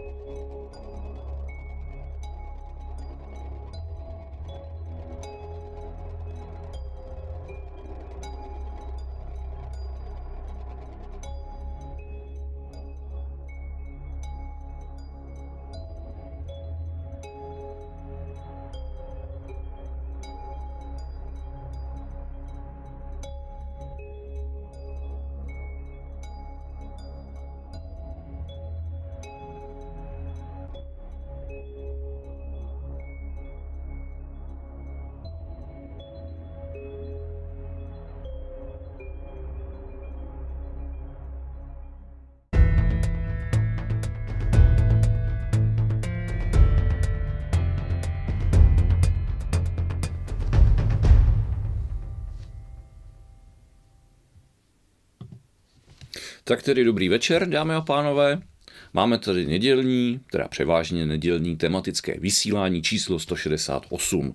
Thank you. Tak tedy dobrý večer, dámy a pánové. Máme tady nedělní, teda převážně nedělní tematické vysílání číslo 168.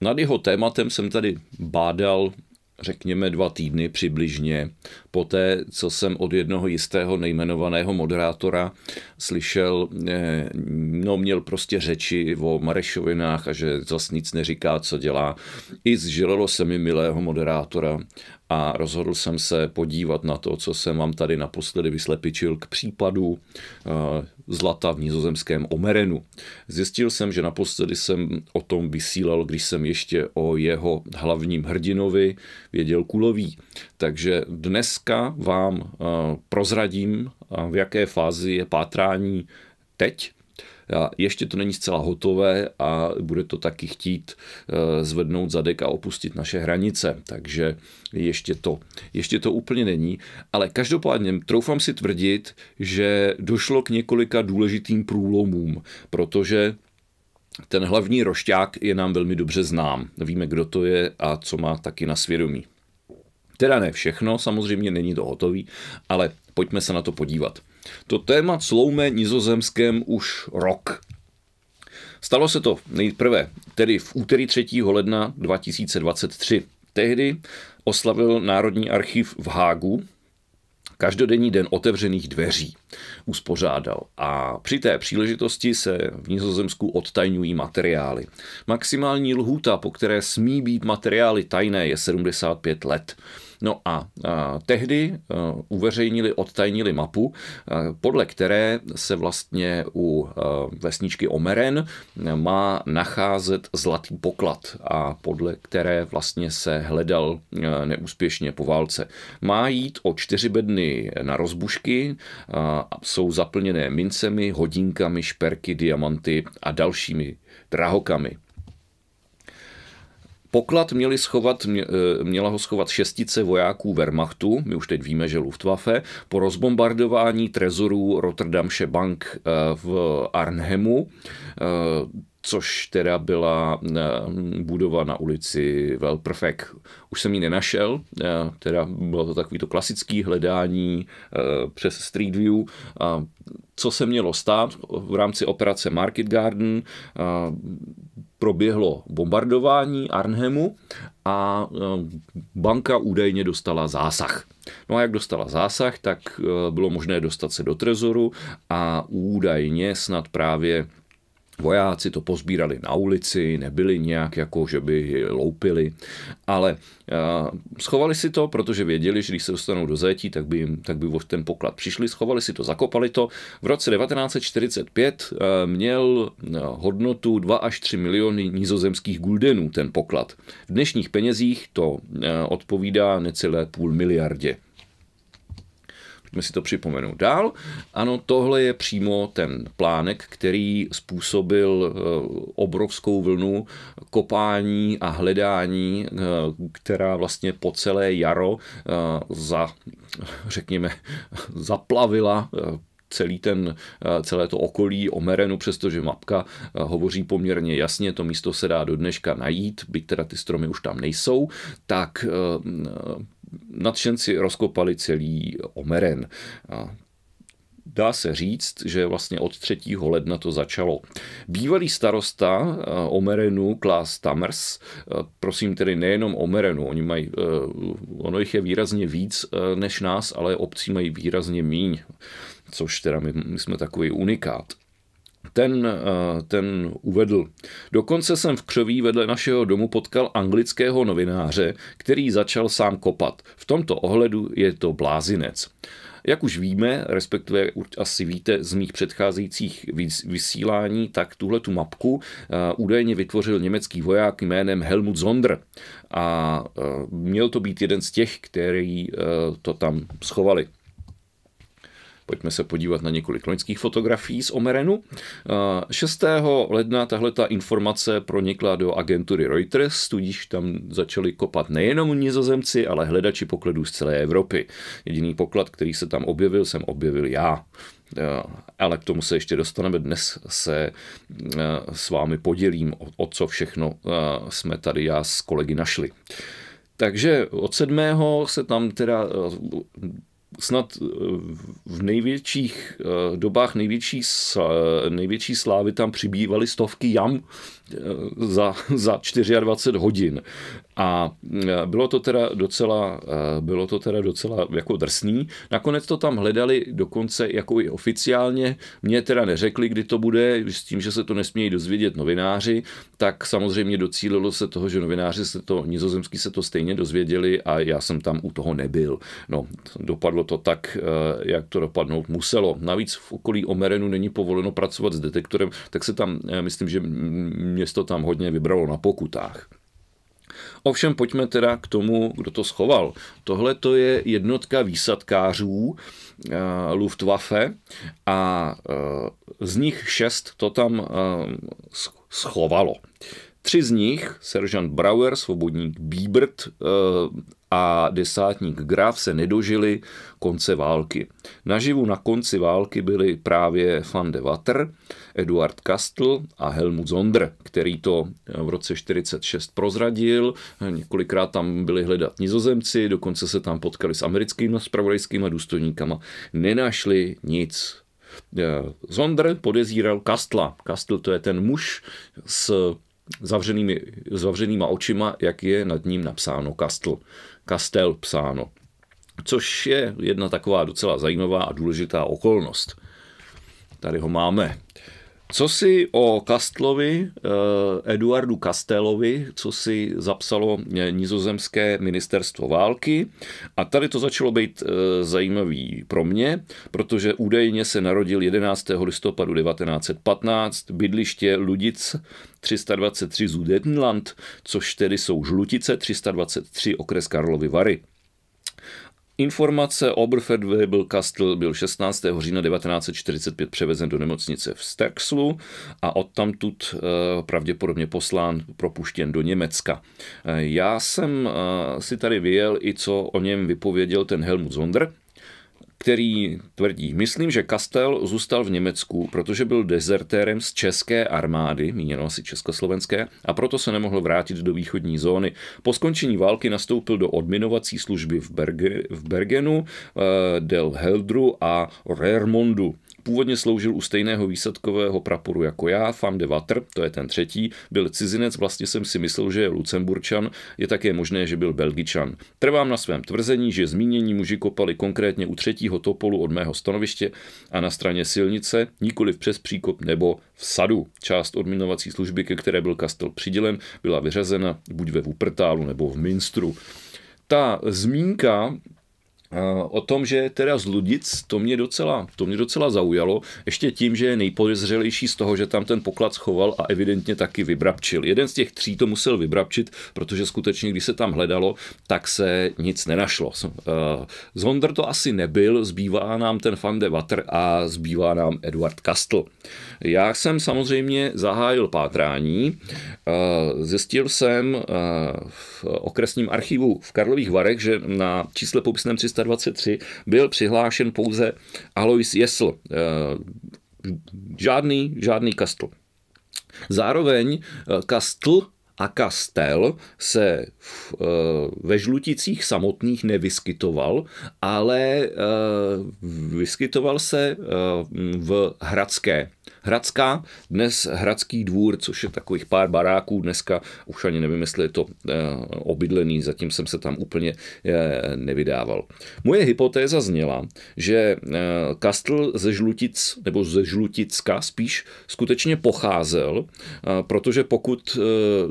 Nad jeho tématem jsem tady bádal řekněme dva týdny přibližně, po té, co jsem od jednoho jistého nejmenovaného moderátora slyšel, eh, no měl prostě řeči o Marešovinách a že zas nic neříká, co dělá. I zželelo se mi milého moderátora a rozhodl jsem se podívat na to, co jsem vám tady naposledy vyslepičil k případu eh, zlata v nizozemském Omerenu. Zjistil jsem, že naposledy jsem o tom vysílal, když jsem ještě o jeho hlavním hrdinovi věděl kulový. Takže dneska vám eh, prozradím, eh, v jaké fázi je pátrání teď a ještě to není zcela hotové a bude to taky chtít eh, zvednout zadek a opustit naše hranice. Takže ještě to, ještě to úplně není. Ale každopádně troufám si tvrdit, že došlo k několika důležitým průlomům, protože ten hlavní rošťák je nám velmi dobře znám. Víme, kdo to je a co má taky na svědomí. Teda ne všechno, samozřejmě není to hotový, ale pojďme se na to podívat. To téma cloume nizozemském už rok. Stalo se to nejprve, tedy v úterý 3. ledna 2023. Tehdy oslavil Národní archiv v Hágu každodenní den otevřených dveří uspořádal. A při té příležitosti se v Nizozemsku odtajňují materiály. Maximální lhůta, po které smí být materiály tajné, je 75 let. No a, a tehdy e, uveřejnili, odtajnili mapu, e, podle které se vlastně u e, vesničky Omeren má nacházet zlatý poklad a podle které vlastně se hledal neúspěšně po válce. Má jít o čtyři bedny na rozbušky, jsou zaplněné mincemi, hodinkami, šperky, diamanty a dalšími drahokami. Poklad měli schovat, mě, eh, měla ho schovat šestice vojáků Wehrmachtu, my už teď víme, že Luftwaffe, po rozbombardování trezorů Rotterdamsche Bank eh, v Arnhemu. Eh, což teda byla eh, budova na ulici Velprfek. Už jsem ji nenašel, eh, teda bylo to takový to klasický hledání eh, přes Street View. Co se mělo stát v rámci operace Market Garden, proběhlo bombardování Arnhemu a banka údajně dostala zásah. No a jak dostala zásah, tak bylo možné dostat se do trezoru a údajně snad právě Vojáci to pozbírali na ulici, nebyli nějak jako, že by loupili, ale eh, schovali si to, protože věděli, že když se dostanou do zajetí, tak by, jim, tak by ten poklad přišli, schovali si to, zakopali to. V roce 1945 eh, měl eh, hodnotu 2 až 3 miliony nizozemských guldenů ten poklad. V dnešních penězích to odpovídá necelé půl miliardě pojďme si to připomenout dál. Ano, tohle je přímo ten plánek, který způsobil eh, obrovskou vlnu kopání a hledání, eh, která vlastně po celé jaro eh, za, řekněme, zaplavila celý ten, celé to okolí o Merenu, přestože mapka hovoří poměrně jasně, to místo se dá do dneška najít, byť teda ty stromy už tam nejsou, tak nadšenci rozkopali celý Omeren. A dá se říct, že vlastně od 3. ledna to začalo. Bývalý starosta eh, Omerenu, Klaas Tamers, eh, prosím tedy nejenom Omerenu, oni mají, eh, ono jich je výrazně víc než nás, ale obcí mají výrazně míň, což teda my, my jsme takový unikát ten, eh, ten uvedl. Dokonce jsem v křoví vedle našeho domu potkal anglického novináře, který začal sám kopat. V tomto ohledu je to blázinec. Jak už víme, respektive asi víte z mých předcházejících vysílání, tak tuhle tu mapku eh, údajně vytvořil německý voják jménem Helmut Zonder. A eh, měl to být jeden z těch, který to tam schovali. Pojďme se podívat na několik loňských fotografií z Omerenu. 6. Eh, ledna tahle ta informace pronikla do agentury Reuters, tudíž tam začali kopat nejenom nizozemci, ale hledači pokladů z celé Evropy. Jediný poklad, který se tam objevil, jsem objevil já. Eh, ale k tomu se ještě dostaneme. Dnes se eh, s vámi podělím, o, co všechno jsme tady já s kolegy našli. Takže od sedmého se tam teda snad eh, v největších eh, dobách největší, eh, největší slávy tam přibývaly stovky jam Eh, za, za 24 hodin. A eh, bylo to teda docela, eh, bylo to teda docela jako drsný. Nakonec to tam hledali dokonce jako i oficiálně. Mě teda neřekli, kdy to bude, s tím, že se to nesmějí dozvědět novináři, tak samozřejmě docílilo se toho, že novináři se to, nizozemský se to stejně dozvěděli a já jsem tam u toho nebyl. No, dopadlo to tak, jak to dopadnout muselo. Navíc v okolí Omerenu není povoleno pracovat s detektorem, tak se tam, myslím, že město tam hodně vybralo na pokutách. Ovšem pojďme teda k tomu, kdo to schoval. Tohle to je jednotka výsadkářů uh, Luftwaffe a uh, z nich šest to tam uh, schovalo. Tři z nich, seržant Brauer, svobodník Biebert, a desátník Graf se nedožili konce války. Naživu na konci války byli právě van de Water, Eduard Kastl a Helmut Zonder, který to v roce 1946 prozradil. Několikrát tam byli hledat nizozemci, dokonce se tam potkali s americkými spravodajskými důstojníkama. Nenašli nic. Eh, Zonder podezíral Kastla. Kastl to je ten muž s zavřenými, zavřenýma očima, jak je nad ním napsáno Kastl. Castel psáno. Což je jedna taková docela zajímavá a důležitá okolnost. Tady ho máme. Co si o Kastlovi, eh, Eduardu Kastelovi, co si zapsalo eh, nizozemské ministerstvo války. A tady to začalo být eh, zajímavý pro mě, protože údajně se narodil 11. listopadu 1915 bydliště Ludic 323 Zudenland, což tedy jsou Žlutice 323 okres Karlovy Vary. Informace Oberfeld byl Kastel byl 16. října 1945 převezen do nemocnice v Staxlu a odtamtud eh, pravděpodobně poslán, propuštěn do Německa. Eh, já jsem eh, si tady vyjel i co o něm vypověděl ten Helmut Zonder, který tvrdí, myslím, že Kastel zůstal v Německu, protože byl dezertérem z české armády, míněno asi československé, a proto se nemohl vrátit do východní zóny. Po skončení války nastoupil do odminovací služby v, Berge, v Bergenu, eh, Del Heldru a Rermondu. Původně sloužil u stejného výsadkového praporu jako já, Fam de Water, to je ten třetí, byl cizinec, vlastně jsem si myslel, že je Lucemburčan, je také možné, že byl Belgičan. Trvám na svém tvrzení, že zmínění muži kopali konkrétně u třetího Vysokého Topolu od mého stanoviště a na straně silnice, nikoli přes příkop nebo v sadu. Část odminovací služby, ke které byl kastel přidělen, byla vyřazena buď ve Vupertálu nebo v Minstru. Ta zmínka Eh, o tom, že teda z Ludic, to mě, docela, to mě docela zaujalo, ještě tím, že je nejpodezřelejší z toho, že tam ten poklad schoval a evidentně taky vybrabčil. Jeden z těch tří to musel vybrabčit, protože skutečně, když se tam hledalo, tak se nic nenašlo. Eh, Zonder to asi nebyl, zbývá nám ten Van de Water a zbývá nám Edward Castle. Já jsem samozřejmě zahájil pátrání, eh, zjistil jsem v okresním archivu v Karlových Varech, že na čísle popisném 300 323 byl přihlášen pouze Alois Jesl. Eh, žádný, žádný Kastl. Zároveň eh, Kastl a Kastel se Eh, ve žluticích samotných nevyskytoval, ale eh, vyskytoval se eh, v Hradské. Hradská, dnes Hradský dvůr, což je takových pár baráků, dneska už ani nevím, jestli je to obydlený, zatím jsem se tam úplně nevydával. Moje hypotéza zněla, že Kastl ze Žlutic, nebo ze Žluticka spíš skutečně pocházel, protože pokud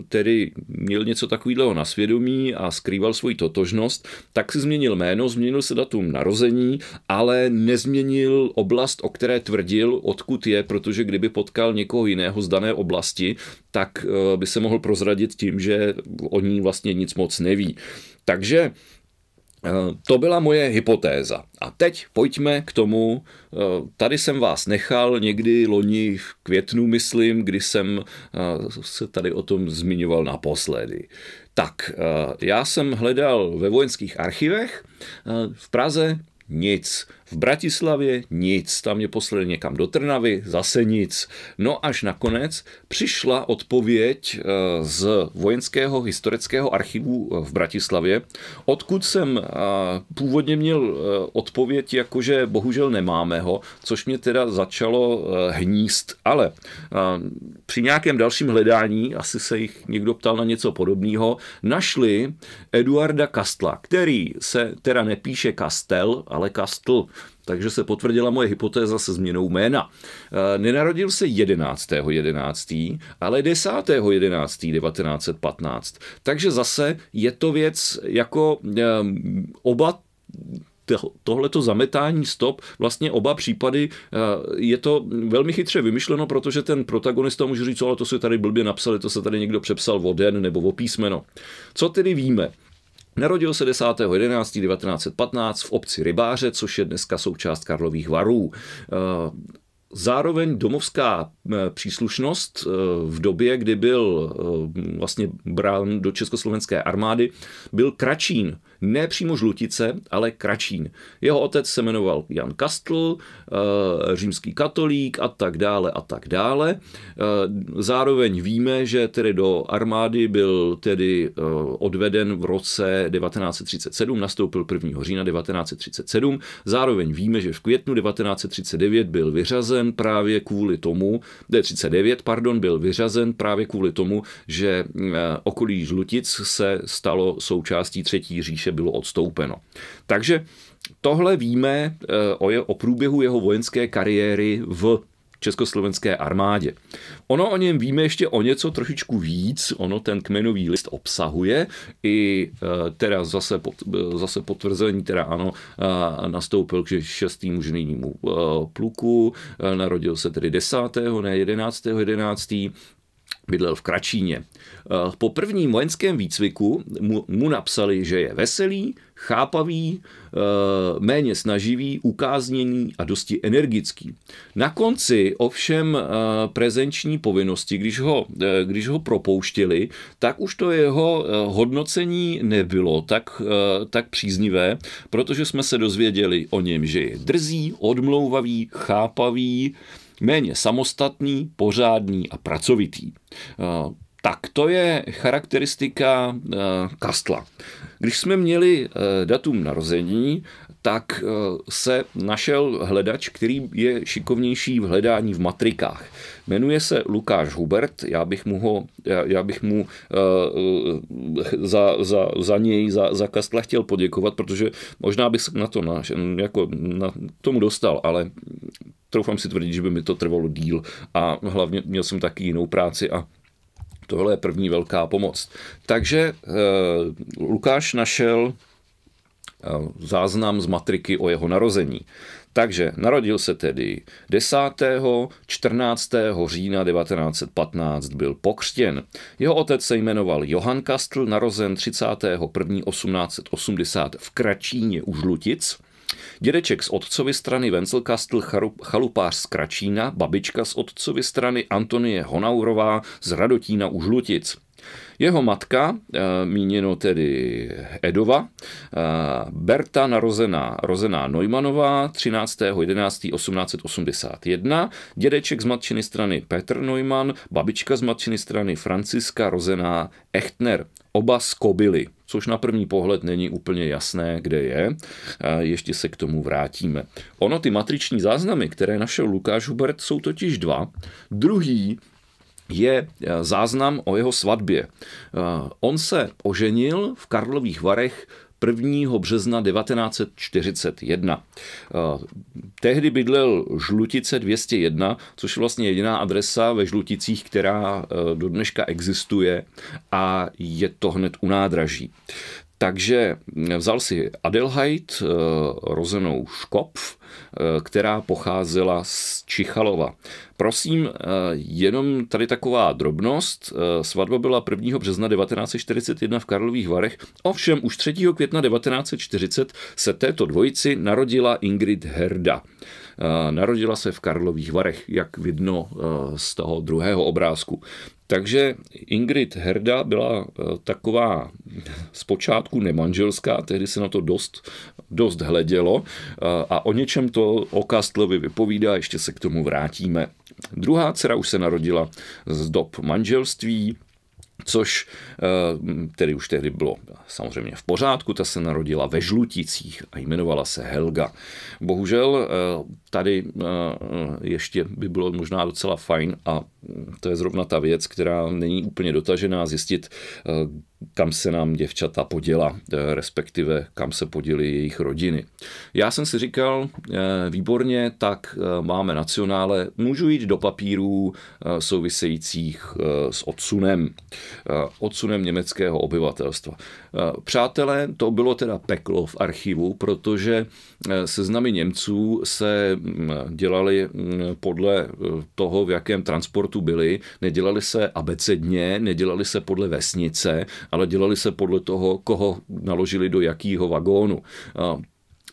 tedy měl něco takového na světě, svědomí a skrýval svoji totožnost, tak si změnil jméno, změnil se datum narození, ale nezměnil oblast, o které tvrdil, odkud je, protože kdyby potkal někoho jiného z dané oblasti, tak eh, by se mohl prozradit tím, že o ní vlastně nic moc neví. Takže Eh, to byla moje hypotéza. A teď pojďme k tomu, eh, tady jsem vás nechal někdy loni v květnu, myslím, kdy jsem eh, se tady o tom zmiňoval naposledy. Tak, já jsem hledal ve vojenských archivech v Praze nic. V Bratislavě nic, tam mě poslali někam do Trnavy, zase nic. No až nakonec přišla odpověď eh, z vojenského historického archivu eh, v Bratislavě, odkud jsem eh, původně měl odpověď, jakože bohužel nemáme ho, což mě teda začalo hníst, ale při nějakém dalším hledání, asi se jich někdo ptal na něco podobného, našli Eduarda Kastla, který se teda nepíše Kastel, ale Kastl takže se potvrdila moje hypotéza se změnou jména. E, nenarodil se 11. 11. ale 10. 11. 1915. Takže zase je to věc jako e, oba tohleto zametání stop, vlastně oba případy, e, je to velmi chytře vymyšleno, protože ten protagonista může říct, ale to se tady blbě napsali, to se tady někdo přepsal o den nebo o písmeno. Co tedy víme? Narodil se 10.11.1915 v obci Rybáře, což je dneska součást Karlových varů. Eh, zároveň domovská eh, příslušnost eh, v době, kdy byl vlastně brán do československé armády, byl Kračín, ne přímo žlutice, ale kračín. Jeho otec se jmenoval Jan Kastl, eh, římský katolík a tak dále a tak dále. Eh, zároveň víme, že tedy do armády byl tedy eh, odveden v roce 1937, nastoupil 1. října 1937. Zároveň víme, že v květnu 1939 byl vyřazen právě kvůli tomu, ne, 39, pardon, byl vyřazen právě kvůli tomu, že okolí Žlutic se stalo součástí třetí říše Babiše bylo odstoupeno. Takže tohle víme eh, o, je, o průběhu jeho vojenské kariéry v československé armádě. Ono o něm víme ještě o něco trošičku víc, ono ten kmenový list obsahuje i eh, teda zase, pot, eh, zase potvrzení, teda ano, nastoupil k šestým žnijnímu pluku, narodil se tedy 10. ne 11. 11 bydlel v Kračíně. Eh, po prvním vojenském výcviku mu, napsali, že je veselý, chápavý, eh, méně snaživý, ukázněný a dosti energický. Na konci ovšem eh, prezenční povinnosti, když ho, když ho propouštili, tak už to jeho hodnocení nebylo tak, tak příznivé, protože jsme se dozvěděli o něm, že je drzý, odmlouvavý, chápavý, méně samostatný, pořádný a pracovitý. Eh, tak to je charakteristika eh, Kastla. Když jsme měli eh, datum narození, tak se našel hledač, který je šikovnější v hledání v matrikách. Jmenuje se Lukáš Hubert, já bych mu, ho, já, já bych mu uh, za, za, za něj, za, za Kastla chtěl poděkovat, protože možná bych na to na, jako na tomu dostal, ale troufám si tvrdit, že by mi to trvalo díl a hlavně měl jsem taky jinou práci a tohle je první velká pomoc. Takže uh, Lukáš našel eh, záznam z matriky o jeho narození. Takže narodil se tedy 10. 14. října 1915 byl pokřtěn. Jeho otec se jmenoval Johann Kastl, narozen 31. 1880 v Kračíně u Žlutic Dědeček z otcovy strany Wenzelkastl Chalupář z Kračína, babička z otcovy strany Antonie Honaurová z Radotína u Žlutic. Jeho matka, eh, míněno tedy Edova, eh, Berta narozená, rozená Neumannová 13.11.1881, dědeček z matčiny strany Petr Neumann, babička z matčiny strany Franciska rozená Echtner oba skobily, což na první pohled není úplně jasné, kde je. Ještě se k tomu vrátíme. Ono, ty matriční záznamy, které našel Lukáš Hubert, jsou totiž dva. Druhý je e, záznam o jeho svatbě. E, on se oženil v Karlových Varech 1. března 1941. Eh, tehdy bydlel Žlutice 201, což je vlastně jediná adresa ve Žluticích, která eh, do dneška existuje a je to hned u nádraží. Takže vzal si Adelheid, eh, rozenou Škop, eh, která pocházela z Čichalova. Prosím, eh, jenom tady taková drobnost. Svatba byla 1. března 1941 v Karlových Varech, ovšem už 3. května 1940 se této dvojici narodila Ingrid Herda. Narodila se v Karlových Varech, jak vidno e, z toho druhého obrázku. Takže Ingrid Herda byla e, taková zpočátku nemanželská, tehdy se na to dost, dost hledělo e, a o něčem to o Kastlovi vypovídá, ještě se k tomu vrátíme. Druhá dcera už se narodila z dob manželství, což eh, tedy už tehdy bylo samozřejmě v pořádku. Ta se narodila ve Žluticích a jmenovala se Helga. Bohužel eh, tady eh, ještě by bylo možná docela fajn a to je zrovna ta věc, která není úplně dotažená, zjistit, kam se nám děvčata poděla, eh, respektive kam se poděly jejich rodiny. Já jsem si říkal, eh, výborně, tak eh, máme nacionále, můžu jít do papírů souvisejících s odsunem, odsunem německého obyvatelstva. Přátelé, to bylo teda peklo v archivu, protože e, seznamy Němců se mm, dělali mm, podle e, toho, v jakém transportu byli. Nedělali se abecedně, nedělali se podle vesnice, ale dělali se podle toho, koho naložili do jakého vagónu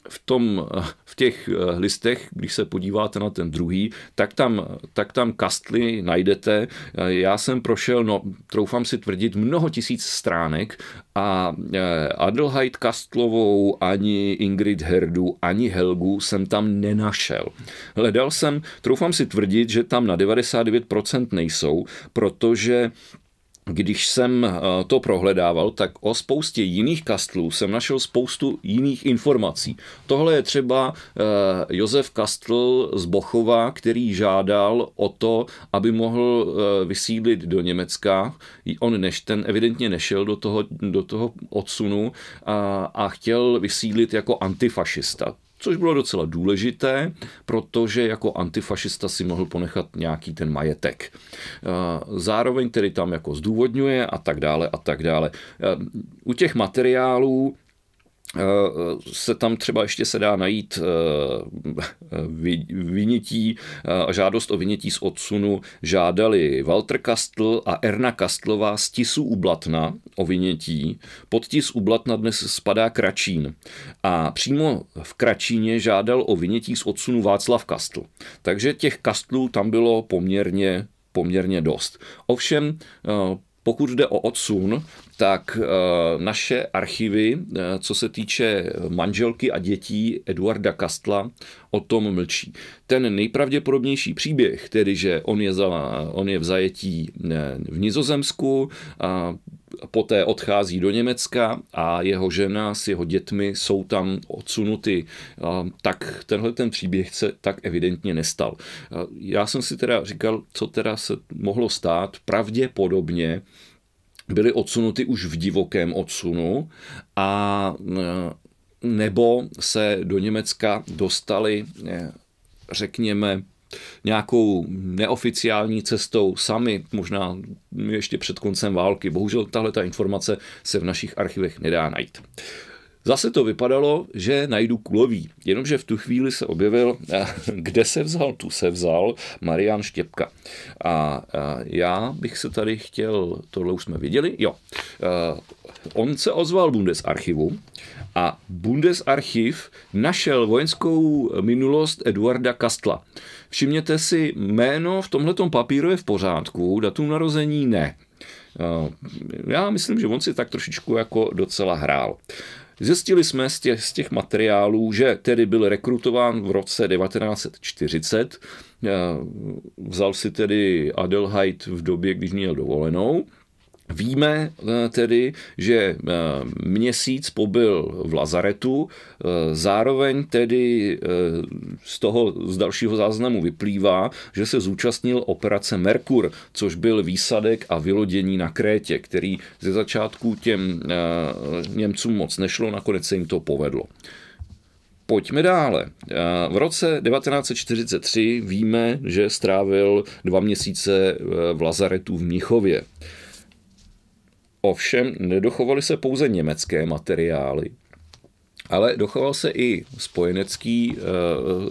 v, tom, v těch eh, listech, když se podíváte na ten druhý, tak tam, tak tam kastly najdete. Eh, já jsem prošel, no, troufám si tvrdit, mnoho tisíc stránek a eh, Adelheid Kastlovou, ani Ingrid Herdu, ani Helgu jsem tam nenašel. Hledal jsem, troufám si tvrdit, že tam na 99% nejsou, protože když jsem eh, to prohledával, tak o spoustě jiných kastlů jsem našel spoustu jiných informací. Tohle je třeba eh, Josef Kastl z Bochova, který žádal o to, aby mohl eh, vysídlit do Německa. On než, ten evidentně nešel do toho, do toho odsunu a, a chtěl vysídlit jako antifašista což bylo docela důležité, protože jako antifašista si mohl ponechat nějaký ten majetek. Eh, zároveň tedy tam jako zdůvodňuje a tak dále a tak dále. Eh, u těch materiálů Eh, se tam třeba ještě se dá najít eh, vynětí eh, žádost o vynětí z odsunu žádali Walter Kastl a Erna Kastlová z Tisu u Blatna o vynětí. Pod Tis u Blatna dnes spadá Kračín a přímo v Kračíně žádal o vynětí z odsunu Václav Kastl. Takže těch Kastlů tam bylo poměrně poměrně dost. Ovšem, pokud jde o odsun, tak eh, naše archivy, eh, co se týče eh, manželky a dětí Eduarda Kastla, o tom mlčí. Ten nejpravděpodobnější příběh, tedy že on je, za, on je v zajetí v Nizozemsku, a poté odchází do Německa a jeho žena s jeho dětmi jsou tam odsunuty, tak tenhle ten příběh se tak evidentně nestal. Já jsem si teda říkal, co teda se mohlo stát. Pravděpodobně byly odsunuty už v divokém odsunu a e, nebo se do Německa dostali, e, řekněme, nějakou neoficiální cestou sami, možná ještě před koncem války. Bohužel tahle ta informace se v našich archivech nedá najít. Zase to vypadalo, že najdu kulový, jenomže v tu chvíli se objevil, eh, kde se vzal, tu se vzal Marian Štěpka. A eh, já bych se tady chtěl, tohle už jsme viděli, jo. Eh, on se ozval Bundesarchivu a Bundesarchiv našel vojenskou minulost Eduarda Kastla. Všimněte si, jméno v tomhletom papíru je v pořádku, datum narození ne. Já myslím, že on si tak trošičku jako docela hrál. Zjistili jsme z těch, z těch materiálů, že tedy byl rekrutován v roce 1940, eh, vzal si tedy Adelheid v době, když měl dovolenou, Víme eh, tedy, že eh, měsíc pobyl v lazaretu, eh, zároveň tedy z toho z dalšího záznamu vyplývá, že se zúčastnil operace Merkur, což byl výsadek a vylodění na Krétě, který ze začátku těm Němcům moc nešlo, nakonec se jim to povedlo. Pojďme dále. V roce 1943 víme, že strávil dva měsíce v lazaretu v Mnichově. Ovšem nedochovaly se pouze německé materiály, ale dochoval se i spojenecký, eh,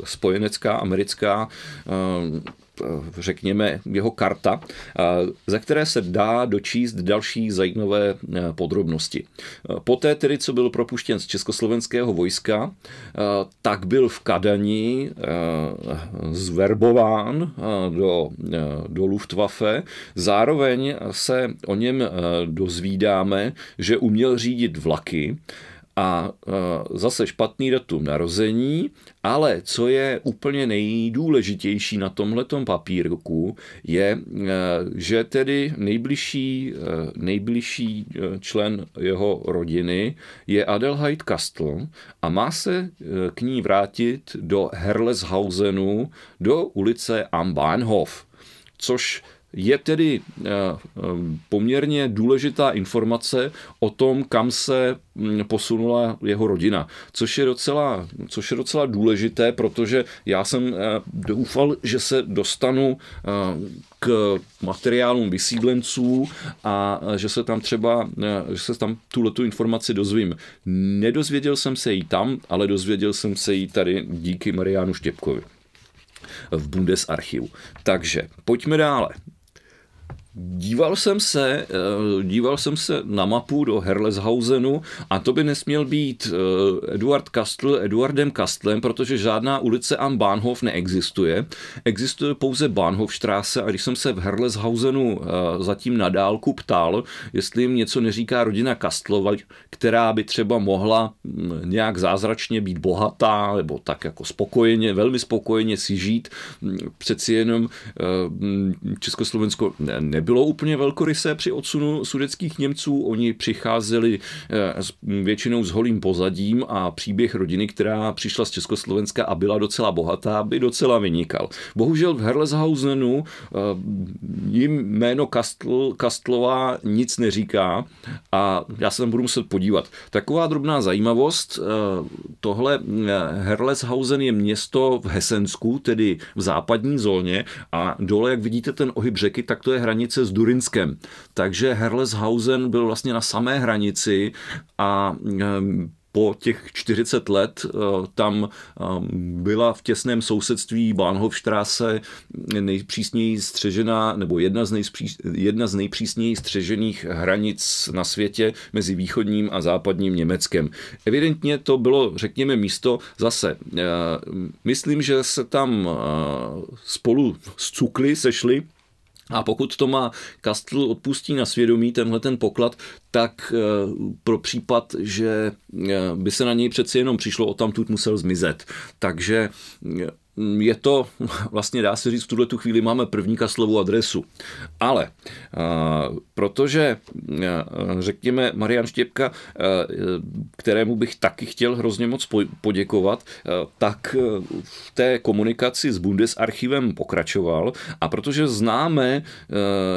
spojenecká americká eh, Eh, řekněme, jeho karta, eh, ze které se dá dočíst další zajímavé eh, podrobnosti. Poté tedy, co byl propuštěn z československého vojska, tak byl v Kadani zverbován do, do Luftwaffe. Zároveň se o něm dozvídáme, že uměl řídit vlaky, a zase špatný datum narození, ale co je úplně nejdůležitější na tomhletom papírku, je, e, že tedy nejbližší, e, nejbližší e, člen jeho rodiny je Adelheid Castle a má se k ní vrátit do Herleshausenu do ulice Am Bahnhof, což je tedy eh, eh, poměrně důležitá informace o tom, kam se hm, posunula jeho rodina, což je docela, což je docela důležité, protože já jsem eh, doufal, že se dostanu k materiálům vysídlenců a že se tam třeba, že se tam tuhletu informaci dozvím. Nedozvěděl jsem se jí tam, ale dozvěděl jsem se jí tady díky Marianu Štěpkovi v Bundesarchivu. Takže pojďme dále. Díval jsem se, eh, díval jsem se na mapu do Herleshausenu a to by nesměl být eh, Eduard Kastl Eduardem Kastlem, protože žádná ulice Am Bahnhof neexistuje. Existuje pouze Bahnhofstráse a když jsem se v Herleshausenu eh, zatím na dálku ptal, jestli jim něco neříká rodina Kastlova, která by třeba mohla hm, nějak zázračně být bohatá nebo tak jako spokojeně, velmi spokojeně si žít, hm, přeci jenom hm, Československo ne, nebylo úplně velkorysé při odsunu sudeckých Němců. Oni přicházeli eh, většinou s holým pozadím a příběh rodiny, která přišla z Československa a byla docela bohatá, by docela vynikal. Bohužel v Herleshausenu eh, jim jméno Kastl, Kastlová nic neříká a já se tam budu muset podívat. Taková drobná zajímavost, eh, tohle Herleshausen je město v Hesensku, tedy v západní zóně a dole, jak vidíte ten ohyb řeky, tak to je hranice hranice s Durinskem. Takže Herleshausen byl vlastně na samé hranici a po těch 40 let eh, tam byla v těsném sousedství Bahnhofstrasse nejpřísněji střežená, nebo jedna z, nejpří, jedna z nejpřísněji střežených hranic na světě mezi východním a západním Německem. Evidentně to bylo, řekněme, místo zase. Eh, myslím, že se tam eh, spolu s cukly sešli a pokud to má Kastl odpustí na svědomí tenhle ten poklad, tak eh, pro případ, že eh, by se na něj přeci jenom přišlo, tamtud musel zmizet. Takže eh, Mm, je to, vlastně dá se říct, v tuhle tu chvíli máme první kaslovou adresu. Ale eh, protože, eh, řekněme, Marian Štěpka, eh, kterému bych taky chtěl hrozně moc poděkovat, tak v té komunikaci s Bundesarchivem pokračoval a protože známe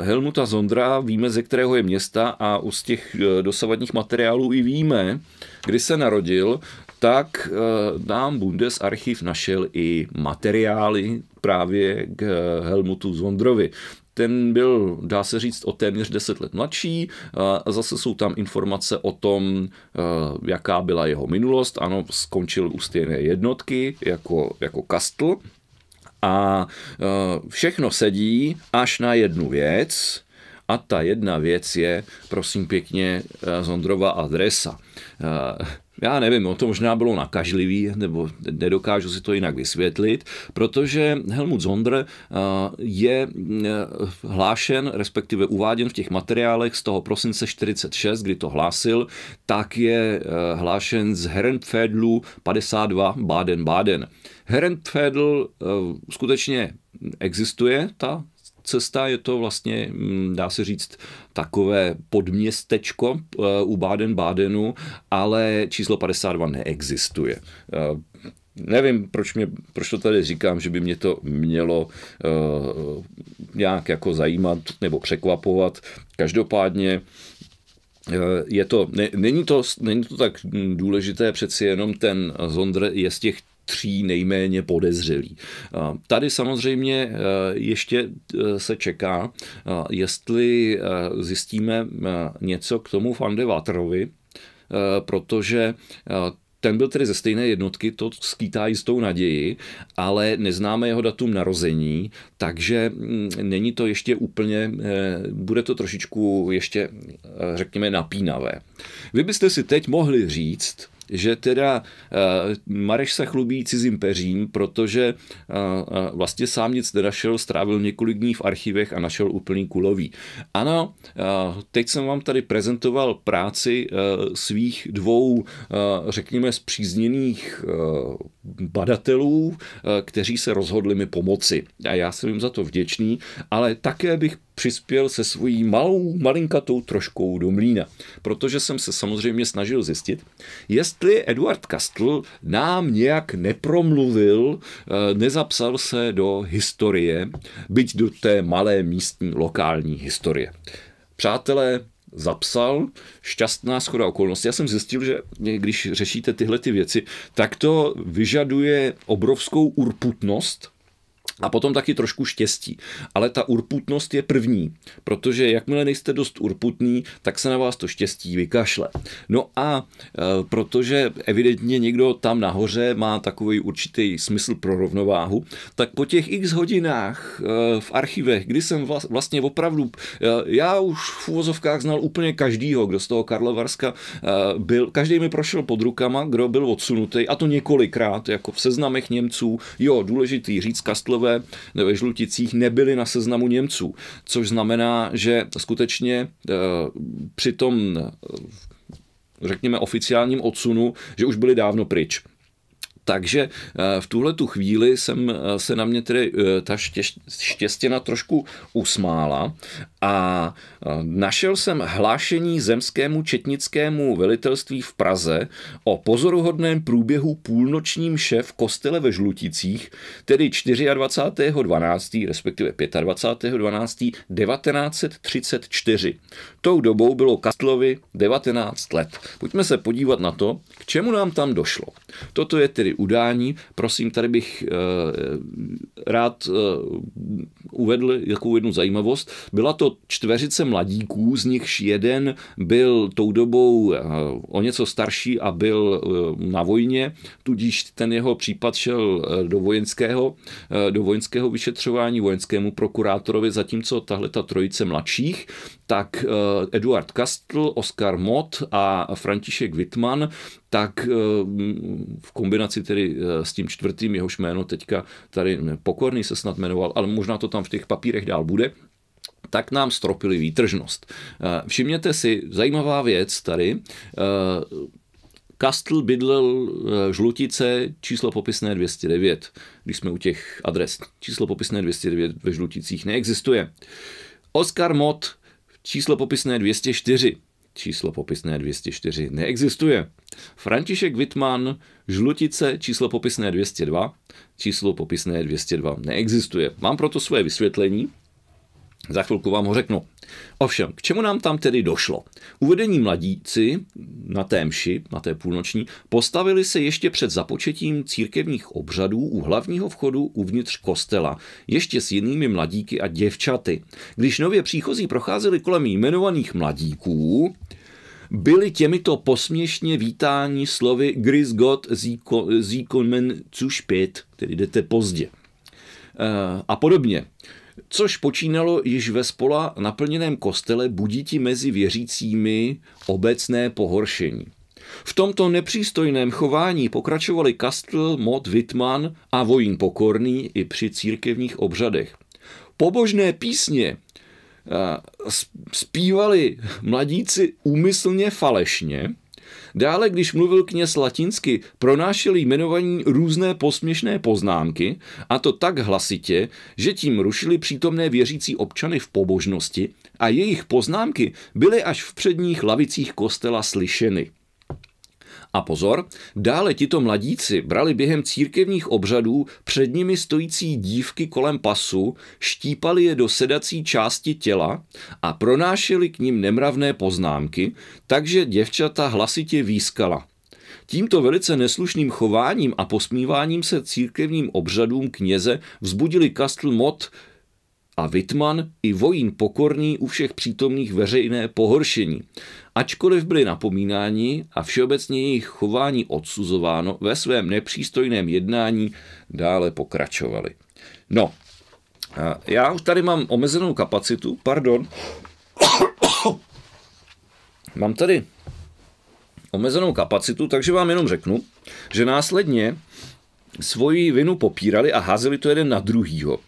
Helmuta Zondra, víme, ze kterého je města a z těch dosavadních materiálů i víme, kdy se narodil, tak eh, nám Bundesarchiv našel i materiály právě k eh, Helmutu Zondrovi ten byl, dá se říct, o téměř 10 let mladší. Eh, a zase jsou tam informace o tom, jaká byla jeho minulost. Ano, skončil u stejné jednotky jako, jako Kastl. A všechno sedí až na jednu věc, a ta jedna věc je, prosím pěkně, Zondrova adresa já nevím, on no to možná bylo nakažlivý, nebo nedokážu si to jinak vysvětlit, protože Helmut Zondr eh, je eh, hlášen, respektive uváděn v těch materiálech z toho prosince 46, kdy to hlásil, tak je eh, hlášen z Herrenpfädlu 52 Baden-Baden. Herrenpfädl skutečně existuje, ta cesta, je to vlastně, mm, dá se říct, takové podměstečko eh, u Baden-Badenu, ale číslo 52 neexistuje eh, nevím, proč, mě, proč to tady říkám, že by mě to mělo uh, nějak jako zajímat nebo překvapovat. Každopádně uh, je to, ne, není, to, není to tak důležité, přeci jenom ten Zondr je z těch tří nejméně podezřelí. Tady samozřejmě e, ještě e, se čeká, e, jestli zjistíme něco k tomu Fandevatrovi, protože ten byl tedy ze stejné jednotky, to skýtá jistou naději, ale neznáme jeho datum narození, takže mm, není to ještě úplně, bude to trošičku ještě, řekněme, napínavé. Vy byste si teď mohli říct, že teda eh, Mareš se chlubí cizím peřím, protože eh, eh, vlastně sám nic nenašel, strávil několik dní v archivech a našel úplný kulový. Ano, teď jsem vám tady prezentoval práci svých dvou, řekněme, zpřízněných badatelů, eh, kteří se rozhodli mi pomoci. A já jsem jim za to vděčný, ale také bych přispěl se svojí malou, malinkatou troškou do mlína, protože jsem se samozřejmě snažil zjistit, jestli Eduard Kastl nám nějak nepromluvil, eh, nezapsal se do historie, byť do té malé místní lokální historie. Přátelé, zapsal šťastná schoda okolností. Já jsem zjistil, že když řešíte tyhle ty věci, tak to vyžaduje obrovskou urputnost, a potom taky trošku štěstí. Ale ta urputnost je první, protože jakmile nejste dost urputný, tak se na vás to štěstí vykašle. No a e, protože evidentně někdo tam nahoře má takový určitý smysl pro rovnováhu, tak po těch x hodinách e, v archivech, kdy jsem vlastně opravdu, e, já už v uvozovkách znal úplně každýho, kdo z toho Karlovarska e, byl, každý mi prošel pod rukama, kdo byl odsunutý, a to několikrát, jako v seznamech Němců, jo, důležitý říct Kastlové, Žlutové, ve Žluticích nebyli na seznamu Němců, což znamená, že skutečně eh, při tom eh, řekněme oficiálním odsunu, že už byli dávno pryč. Takže eh, v tuhle tu chvíli jsem se na mě tedy ta štěstěna trošku usmála a našel jsem hlášení zemskému četnickému velitelství v Praze o pozoruhodném průběhu půlnočním šef kostele ve Žluticích, tedy 24.12., respektive 25.12.1934. Tou dobou bylo Kastlovi 19 let. Pojďme se podívat na to, k čemu nám tam došlo. Toto je tedy udání. Prosím, tady bych e, rád e, uvedl jakou jednu zajímavost. Byla to čtveřice mladíků, z nichž jeden byl tou dobou eh, o něco starší a byl eh, na vojně, tudíž ten jeho případ šel eh, do vojenského, do vojenského vyšetřování vojenskému prokurátorovi, zatímco tahle ta trojice mladších, tak Eduard Kastl, Oskar Mott a František Wittmann, tak v kombinaci tedy s tím čtvrtým, jehož jméno teďka tady Pokorný se snad jmenoval, ale možná to tam v těch papírech dál bude, tak nám stropili výtržnost. Eh, všimněte si, zajímavá věc tady, eh, Kastl bydlel eh, Žlutice, číslo popisné 209, když jsme u těch adres. Číslo popisné 209 ve Žluticích neexistuje. Oskar Mott číslo popisné 204, číslo popisné 204 neexistuje. František Wittmann, Žlutice, číslo popisné 202, číslo popisné 202 neexistuje. Mám proto svoje vysvětlení, za chvilku vám ho řeknu. Ovšem, k čemu nám tam tedy došlo? Uvedení mladíci na té mši, na té půlnoční, postavili se ještě před započetím církevních obřadů u hlavního vchodu uvnitř kostela, ještě s jinými mladíky a děvčaty. Když nově příchozí procházeli kolem jmenovaných mladíků, byli těmito posměšně vítání slovy Gris god Zikonmen kommen zu spät, tedy jdete pozdě. Eh, a podobně což počínalo již ve spola naplněném kostele budíti mezi věřícími obecné pohoršení. V tomto nepřístojném chování pokračovali Kastl, Mot, Wittmann a vojín Pokorný i při církevních obřadech. Pobožné písně zpívali mladíci úmyslně falešně, Dále, když mluvil kněz latinsky, pronášel jmenovaní různé posměšné poznámky, a to tak hlasitě, že tím rušili přítomné věřící občany v pobožnosti a jejich poznámky byly až v předních lavicích kostela slyšeny. A pozor, dále tito mladíci brali během církevních obřadů před nimi stojící dívky kolem pasu, štípali je do sedací části těla a pronášeli k ním nemravné poznámky, takže děvčata hlasitě výskala. Tímto velice neslušným chováním a posmíváním se církevním obřadům kněze vzbudili Kastl Mot a Vitman i vojín pokorný u všech přítomných veřejné pohoršení. Ačkoliv byli napomínáni a všeobecně jejich chování odsuzováno, ve svém nepřístojném jednání dále pokračovali. No, já už tady mám omezenou kapacitu, pardon. Mám tady omezenou kapacitu, takže vám jenom řeknu, že následně svoji vinu popírali a házeli to jeden na druhýho.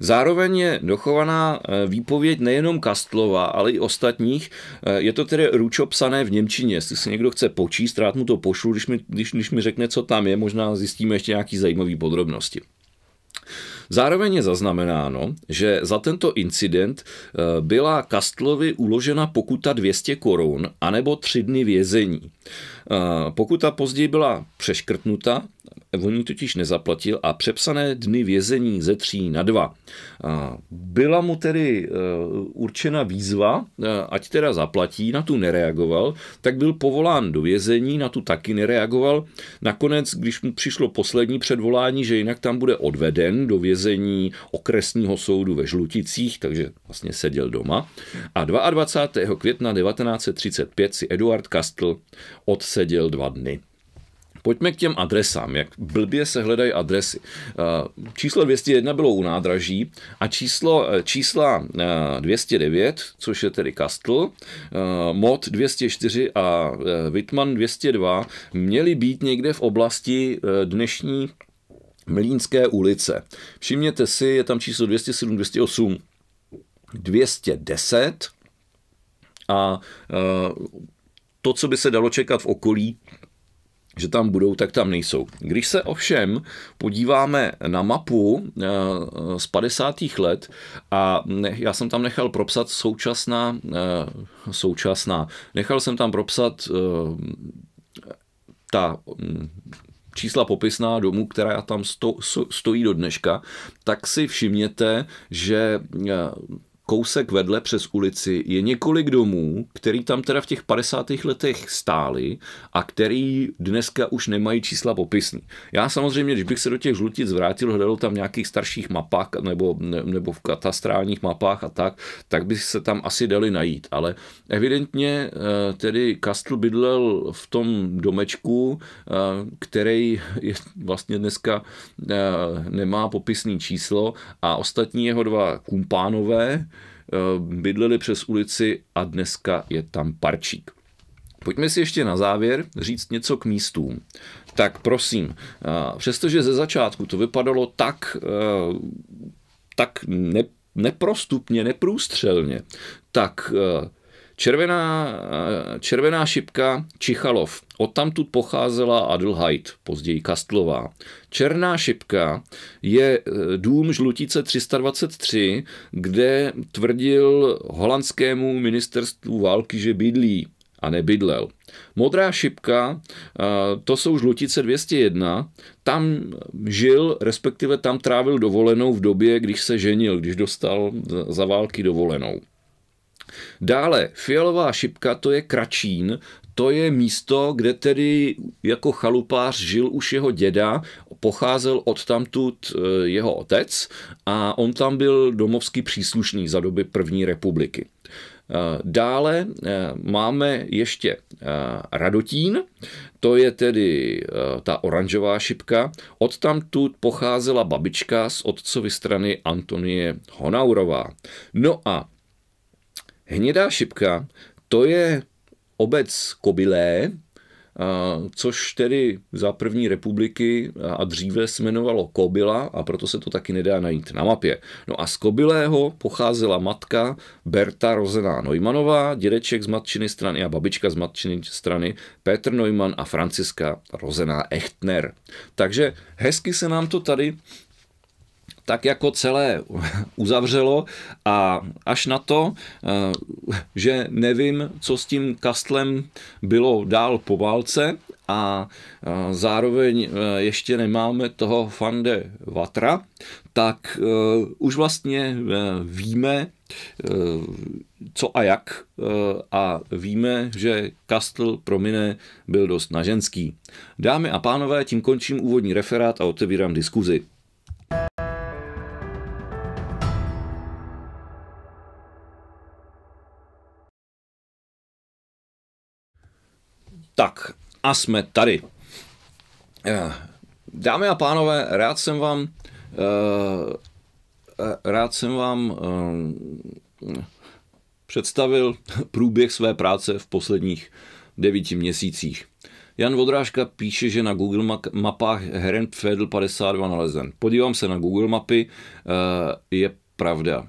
Zároveň je dochovaná e, výpověď nejenom Kastlova, ale i ostatních. E, je to tedy psané v Němčině. Jestli si někdo chce počíst, rád mu to pošlu, když mi, když, když mi řekne, co tam je, možná zjistíme ještě nějaké zajímavé podrobnosti. Zároveň je zaznamenáno, že za tento incident e, byla Kastlovi uložena pokuta 200 korun anebo 3 dny vězení. Pokuta později byla přeškrtnuta Voní totiž nezaplatil a přepsané dny vězení ze tří na dva. Byla mu tedy e, určena výzva, e, ať teda zaplatí, na tu nereagoval, tak byl povolán do vězení, na tu taky nereagoval. Nakonec, když mu přišlo poslední předvolání, že jinak tam bude odveden do vězení okresního soudu ve Žluticích, takže vlastně seděl doma. A 22. května 1935 si Eduard Kastl odseděl dva dny. Pojďme k těm adresám, jak blbě se hledají adresy. Eh, číslo 201 bylo u nádraží a číslo, eh, čísla 209, eh, což je tedy Kastl, Mod 204 a Wittmann 202 měly být někde v oblasti dnešní Mlínské ulice. Všimněte si, je tam číslo 207, 208, 210 a to, co by se dalo čekat v okolí, že tam budou, tak tam nejsou. Když se ovšem podíváme na mapu eh, z 50. let a já jsem tam nechal propsat současná, eh, současná, nechal jsem tam propsat eh, ta mm, čísla popisná domů, která tam sto, stojí do dneška, tak si všimněte, že kousek vedle přes ulici je několik domů, který tam teda v těch 50. letech stály a který dneska už nemají čísla popisný. Já samozřejmě, když bych se do těch žlutic vrátil, hledal tam nějakých starších mapách nebo, nebo v katastrálních mapách a tak, tak by se tam asi dali najít. Ale evidentně eh, tedy Kastl bydlel v tom domečku, eh, který je vlastně dneska eh, nemá popisný číslo a ostatní jeho dva kumpánové, Eh, bydleli přes ulici a dneska je tam parčík. Pojďme si ještě na závěr říct něco k místům. Tak prosím, eh, přestože ze začátku to vypadalo tak, eh, tak ne, neprostupně, neprůstřelně, tak Červená, eh, červená šipka Čichalov, odtamtud pocházela Adelheid, později Kastlová. Černá šipka je eh, dům Žlutice 323, kde tvrdil holandskému ministerstvu války, že bydlí a nebydlel. Modrá šipka, eh, to jsou žlutice 201, tam žil, respektive tam trávil dovolenou v době, když se ženil, když dostal za války dovolenou. Dále, Fialová šipka, to je Kračín, to je místo, kde tedy jako chalupář žil už jeho děda, pocházel od tamtud e, jeho otec a on tam byl domovský příslušný za doby první republiky. E, dále e, máme ještě Radotín, to je tedy ta oranžová šipka. Odtamtud pocházela babička z otcovy strany Antonie Honaurová. No a Hnědá šipka, to je obec Kobylé, což tedy za první republiky a dříve se jmenovalo Kobila a proto se to taky nedá najít na mapě. No a z Kobilého pocházela matka Berta rozená Neumannová, dědeček z matčiny strany a babička z matčiny strany Petr Neumann a Franciska rozená Echtner. Takže hezky se nám to tady tak jako celé uzavřelo a až na to, eh, že nevím, co s tím kastlem bylo dál po válce a eh, zároveň eh, ještě nemáme toho Fande Vatra, tak už vlastně víme, co a jak a víme, že Kastl mine byl dost naženský. Dámy a pánové, tím končím úvodní referát a otevírám diskuzi. Tak a jsme tady. Eh, dámy a pánové, rád jsem vám eh, eh, rád jsem vám představil průběh své práce v posledních devíti měsících. Jan Vodrážka píše, že na Google mapách Herrenpfädel 52 nalezen. Podívám se na Google mapy, je pravda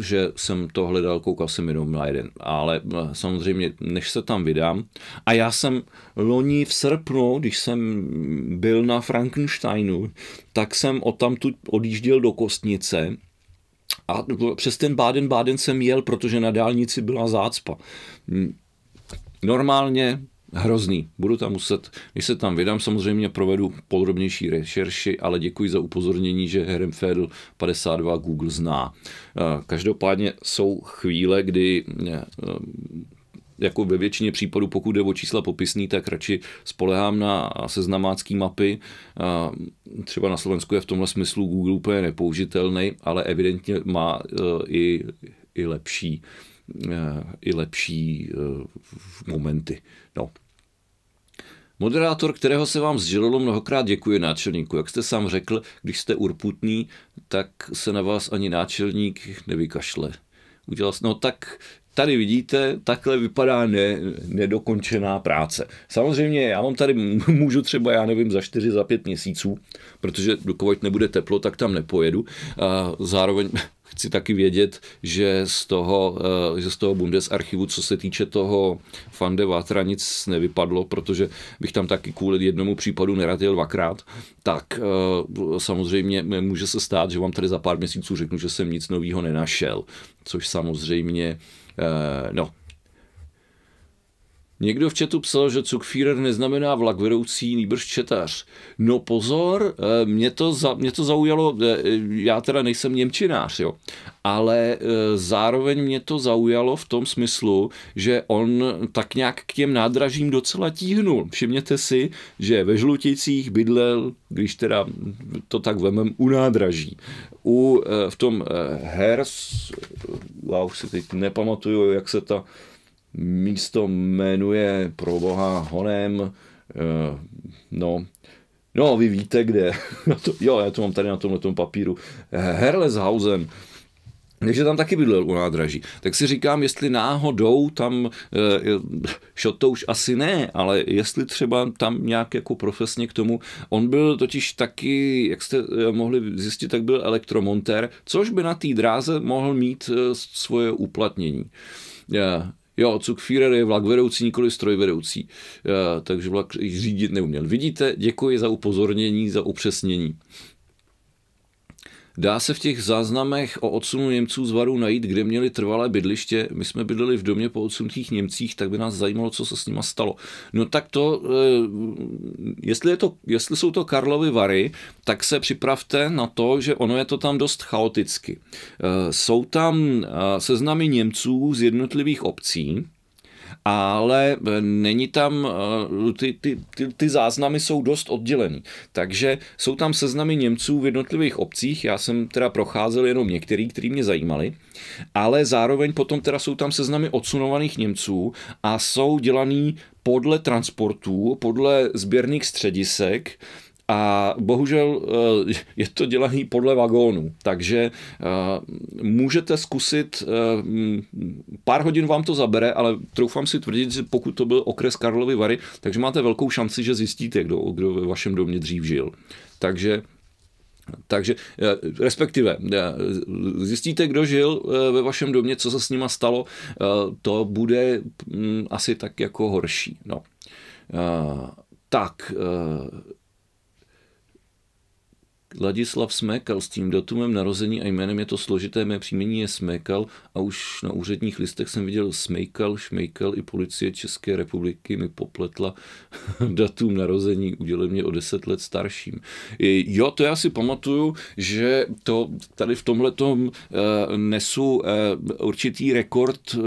že jsem to hledal, koukal jsem jenom na jeden, ale eh, samozřejmě, než se tam vydám. A já jsem loni v srpnu, když jsem byl na Frankensteinu, tak jsem odtamtud odjížděl do Kostnice a přes ten Baden-Baden jsem jel, protože na dálnici byla zácpa. Hm, normálně hrozný. Budu tam muset, když se tam vydám, samozřejmě provedu podrobnější rešerši, ale děkuji za upozornění, že Heremfedl 52 Google zná. Eh, každopádně jsou chvíle, kdy eh, jako ve většině případů, pokud jde o čísla popisný, tak radši spolehám na seznamácký mapy. Eh, třeba na Slovensku je v tomhle smyslu Google úplně nepoužitelný, ale evidentně má i, i lepší i lepší momenty. No. Moderátor, kterého se vám sdělilo mnohokrát děkuji náčelníku. Jak jste sám řekl, když jste urputný, tak se na vás ani náčelník nevykašle. Udělal no tak Tady vidíte, takhle vypadá ne, nedokončená práce. Samozřejmě já vám tady můžu třeba, já nevím, za 4, za 5 měsíců, protože dokud nebude teplo, tak tam nepojedu. A zároveň chci taky vědět, že z toho, eh, že z toho Bundesarchivu, co se týče toho Fande Vatra, nic nevypadlo, protože bych tam taky kvůli jednomu případu nerad jel dvakrát, tak eh, samozřejmě může se stát, že vám tady za pár měsíců řeknu, že jsem nic nového nenašel, což samozřejmě Euh... non. Někdo v chatu psal, že Zugfírer neznamená vlak vedoucí, nýbrž četař. No pozor, eh, mě to, za, mě to zaujalo, eh, eh, já teda nejsem Němčinář, jo, ale zároveň mě to zaujalo v tom smyslu, že on tak nějak k těm nádražím docela tíhnul. Všimněte si, že ve Žluticích bydlel, když teda to tak vemem, u nádraží. U, v tom Hers, já už si teď nepamatuju, jak se ta místo jmenuje pro boha honem, eh, no, no vy víte kde, no jo, já to mám tady na tomhle papíru, Herleshausen, takže tam taky bydlel u nádraží. Tak si říkám, jestli náhodou tam, eh, šo to už asi ne, ale jestli třeba tam nějak jako profesně k tomu, on byl totiž taky, jak jste eh, mohli zjistit, tak byl elektromontér, což by na té dráze mohl mít svoje uplatnění. Jo, Zugführer je vedoucí, nikoli vedoucí. Eh, takže vlak řídit neuměl. Vidíte, děkuji za upozornění, za upřesnění. Dá se v těch záznamech o odsunu Němců z Varu najít, kde měli trvalé bydliště. My jsme bydleli v domě po odsunutých Němcích, tak by nás zajímalo, co se s nima stalo. No tak to, eh, jestli, je to, jestli jsou to Karlovy Vary, tak se připravte na to, že ono je to tam dost chaoticky. Eh, jsou tam eh, seznamy Němců z jednotlivých obcí, ale eh, není tam, eh, ty, ty, ty, ty záznamy jsou dost oddělený. Takže jsou tam seznamy Němců v jednotlivých obcích, já jsem teda procházel jenom některý, který mě zajímali, ale zároveň potom teda jsou tam seznamy odsunovaných Němců a jsou dělaný podle transportů, podle sběrných středisek, a bohužel eh, je to dělaný podle vagónu, takže eh, můžete zkusit, eh, pár hodin vám to zabere, ale troufám si tvrdit, že pokud to byl okres Karlovy Vary, takže máte velkou šanci, že zjistíte, kdo, kdo ve vašem domě dřív žil. Takže takže respektive zjistíte, kdo žil ve vašem domě, co se s nima stalo, to bude mm, asi tak jako horší. No. Tak, Ladislav Smekal s tím datumem narození a jménem je to složité, mé příjmení je Smekal a už na úředních listech jsem viděl Smekal, Šmejkal i policie České republiky mi popletla datum narození, udělil mě o deset let starším. Jo, to já si pamatuju, že to tady v tomhle tom eh, nesu eh, určitý rekord, eh,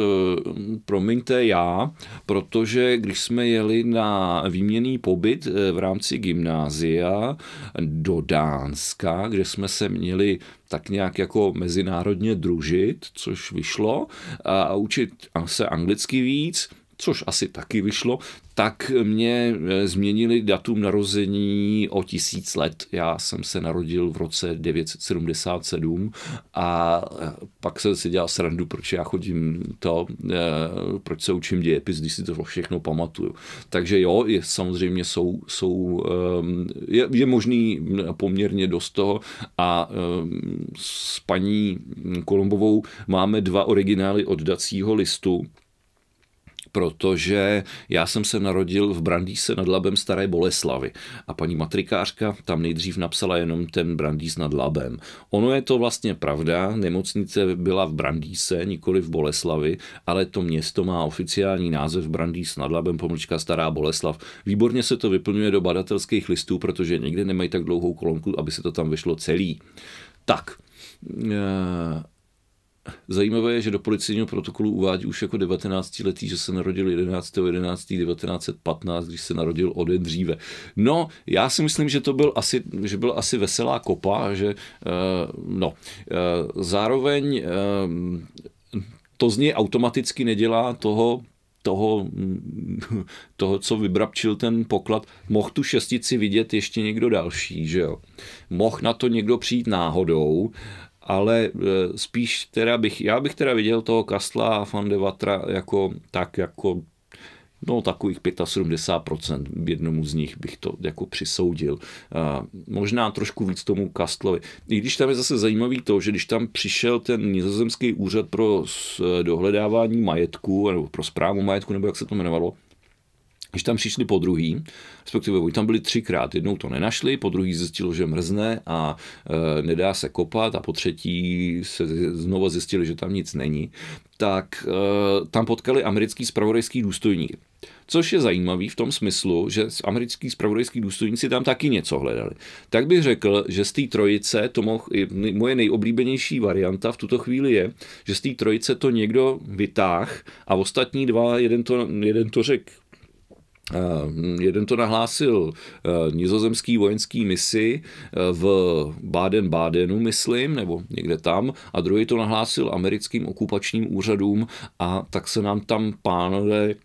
promiňte já, protože když jsme jeli na výměný pobyt v rámci gymnázia do Dánska, Dánska, kde jsme se měli tak nějak jako mezinárodně družit, což vyšlo, a učit se anglicky víc, což asi taky vyšlo, tak mě eh, změnili datum narození o tisíc let. Já jsem se narodil v roce 977 a eh, pak jsem si dělal srandu, proč já chodím to, eh, proč se učím dějepis, když si to všechno pamatuju. Takže jo, je, samozřejmě jsou, jsou ehm, je, je možný poměrně dost toho a ehm, s paní Kolombovou máme dva originály od dacího listu, protože já jsem se narodil v Brandýse nad Labem Staré Boleslavy a paní matrikářka tam nejdřív napsala jenom ten Brandýs nad Labem. Ono je to vlastně pravda, nemocnice byla v Brandýse, nikoli v Boleslavi, ale to město má oficiální název Brandýs nad Labem, pomlčka Stará Boleslav. Výborně se to vyplňuje do badatelských listů, protože někde nemají tak dlouhou kolonku, aby se to tam vyšlo celý. Tak, eh, Zajímavé je, že do policejního protokolu uvádí už jako 19-letý, že se narodil 11. 11. 1915, když se narodil o den dříve. No, já si myslím, že to byl asi, že byl asi veselá kopa, že eh, no. Eh, zároveň eh, to z něj automaticky nedělá toho toho, toho, co vybrabčil ten poklad, mohl tu šestici vidět ještě někdo další, že jo. Mohl na to někdo přijít náhodou ale e, spíš teda bych, já bych teda viděl toho Kastla a Vatra jako tak jako No takových 75% jednomu z nich bych to jako přisoudil. E, možná trošku víc tomu Kastlovi. I když tam je zase zajímavý to, že když tam přišel ten nizozemský úřad pro e, dohledávání majetku, nebo pro zprávu majetku, nebo jak se to jmenovalo, když tam přišli po druhý, respektive oni tam byli třikrát, jednou to nenašli, po druhý zjistilo, že mrzne a e, nedá se kopat a po třetí se znovu zjistili, že tam nic není, tak e, tam potkali americký spravodajský důstojník. Což je zajímavý v tom smyslu, že americký spravodajský důstojníci tam taky něco hledali. Tak bych řekl, že z té trojice, to moh, moje nejoblíbenější varianta v tuto chvíli je, že z té trojice to někdo vytáh a ostatní dva, jeden to, jeden to řekl Eh, jeden to nahlásil eh, nizozemský vojenský misi eh, v Baden-Badenu, myslím, nebo někde tam, a druhý to nahlásil americkým okupačním úřadům a tak se nám tam pánové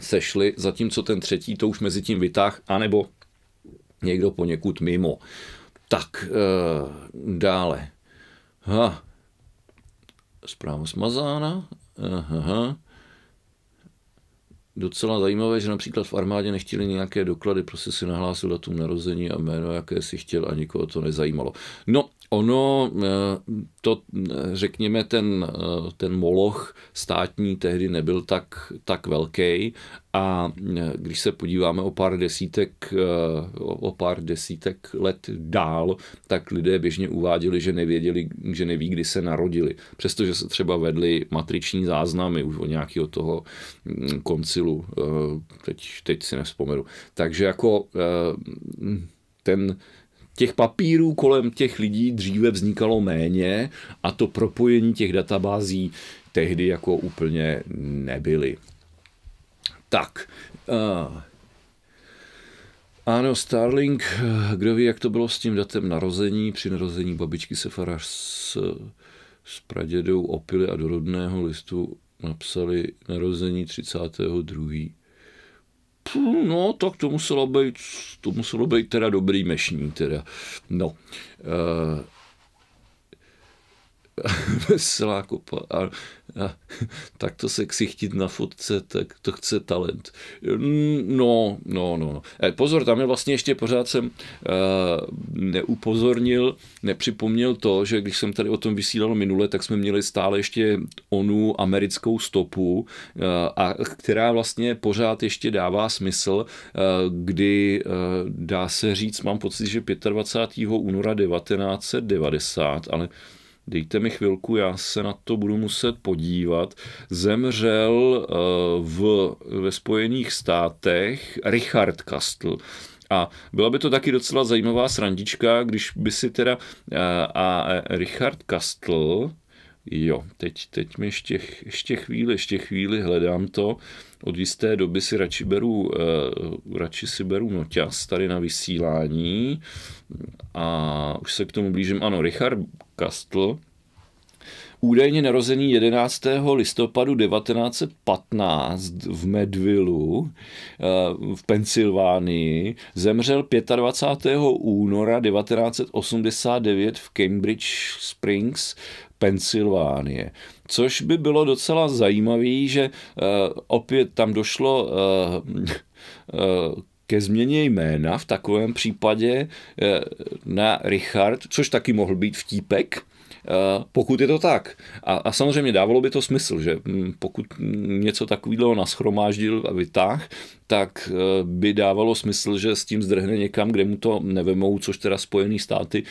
sešli, zatímco ten třetí to už mezi tím vytáh, anebo někdo poněkud mimo. Tak, dále. Ha. Zpráva smazána. Aha docela zajímavé, že například v armádě nechtěli nějaké doklady, prostě si nahlásil datum narození a jméno, jaké si chtěl a nikoho to nezajímalo. No, ono, eh, to eh, řekněme, ten, eh, ten moloch státní tehdy nebyl tak, tak velký a když se podíváme o pár desítek, eh, o pár desítek let dál, tak lidé běžně uváděli, že nevěděli, že neví, kdy se narodili. Přestože se třeba vedli matriční záznamy už od nějakého toho mm, koncilu, eh, teď, teď si nevzpomenu. Takže jako eh, ten, těch papírů kolem těch lidí dříve vznikalo méně a to propojení těch databází tehdy jako úplně nebyly. Tak. Uh, ano, Starlink, kdo ví, jak to bylo s tím datem narození. Při narození babičky se farář s, s pradědou opily a do rodného listu napsali narození 32. Puh, no, tak to muselo být, to muselo být teda dobrý mešní, teda. No. Uh, veselá kopa. A, a tak to se ksichtit na fotce, tak to chce talent. Mm, no, no, no, no. E, pozor, tam je vlastně ještě pořád jsem e, neupozornil, nepřipomněl to, že když jsem tady o tom vysílal minule, tak jsme měli stále ještě onu americkou stopu, e, a která vlastně pořád ještě dává smysl, e, kdy e, dá se říct, mám pocit, že 25. února 1990, ale dejte mi chvilku, já se na to budu muset podívat. Zemřel eh, v, ve Spojených státech Richard Castle A byla by to taky docela zajímavá srandička, když by si teda eh, a eh, Richard Castle Jo, teď, teď mi ještě, ještě chvíli, ještě chvíli hledám to. Od jisté doby si radši beru, eh, radši si beru noťas tady na vysílání a už se k tomu blížím. Ano, Richard Kastl, údajně narozený 11. listopadu 1915 v Medvillu eh, v Pensylvánii, zemřel 25. února 1989 v Cambridge Springs Pensylvánie. Což by bylo docela zajímavé, že eh, opět tam došlo eh, eh, ke změně jména v takovém případě na Richard, což taky mohl být vtípek, Eh, pokud je to tak. A, a samozřejmě dávalo by to smysl, že hm, pokud něco takového naschromáždil a vytáh, tak eh, by dávalo smysl, že s tím zdrhne někam, kde mu to nevemou, což teda Spojené státy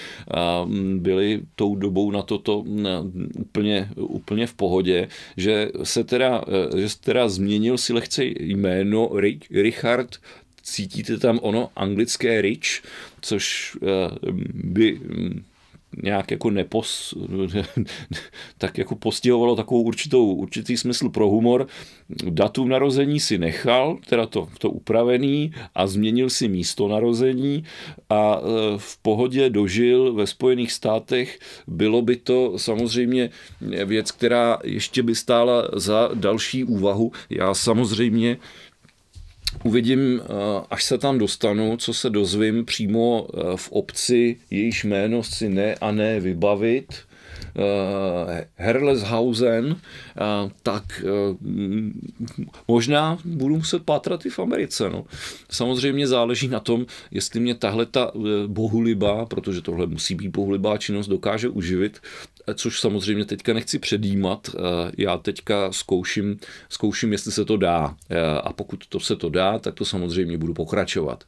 hm, byly tou dobou na toto hm, úplně, úplně v pohodě, že se teda, eh, že se teda změnil si lehce jméno Richard cítíte tam ono anglické rich, což by nějak jako nepos, tak jako postihovalo takovou určitou, určitý smysl pro humor. Datum narození si nechal, teda to, to upravený a změnil si místo narození a e, v pohodě dožil ve Spojených státech. Bylo by to samozřejmě věc, která ještě by stála za další úvahu. Já samozřejmě Uvidím, eh, až se tam dostanu, co se dozvím přímo eh, v obci, jejíž jméno si ne a ne vybavit, eh, Herleshausen, tak možná budu muset pátrat i v Americe. No. Samozřejmě záleží na tom, jestli mě tahle ta bohulibá, protože tohle musí být bohulibá činnost, dokáže uživit, což samozřejmě teďka nechci předjímat. Eh, já teďka zkouším, zkouším, jestli se to dá. Eh, a pokud to se to dá, tak to samozřejmě budu pokračovat.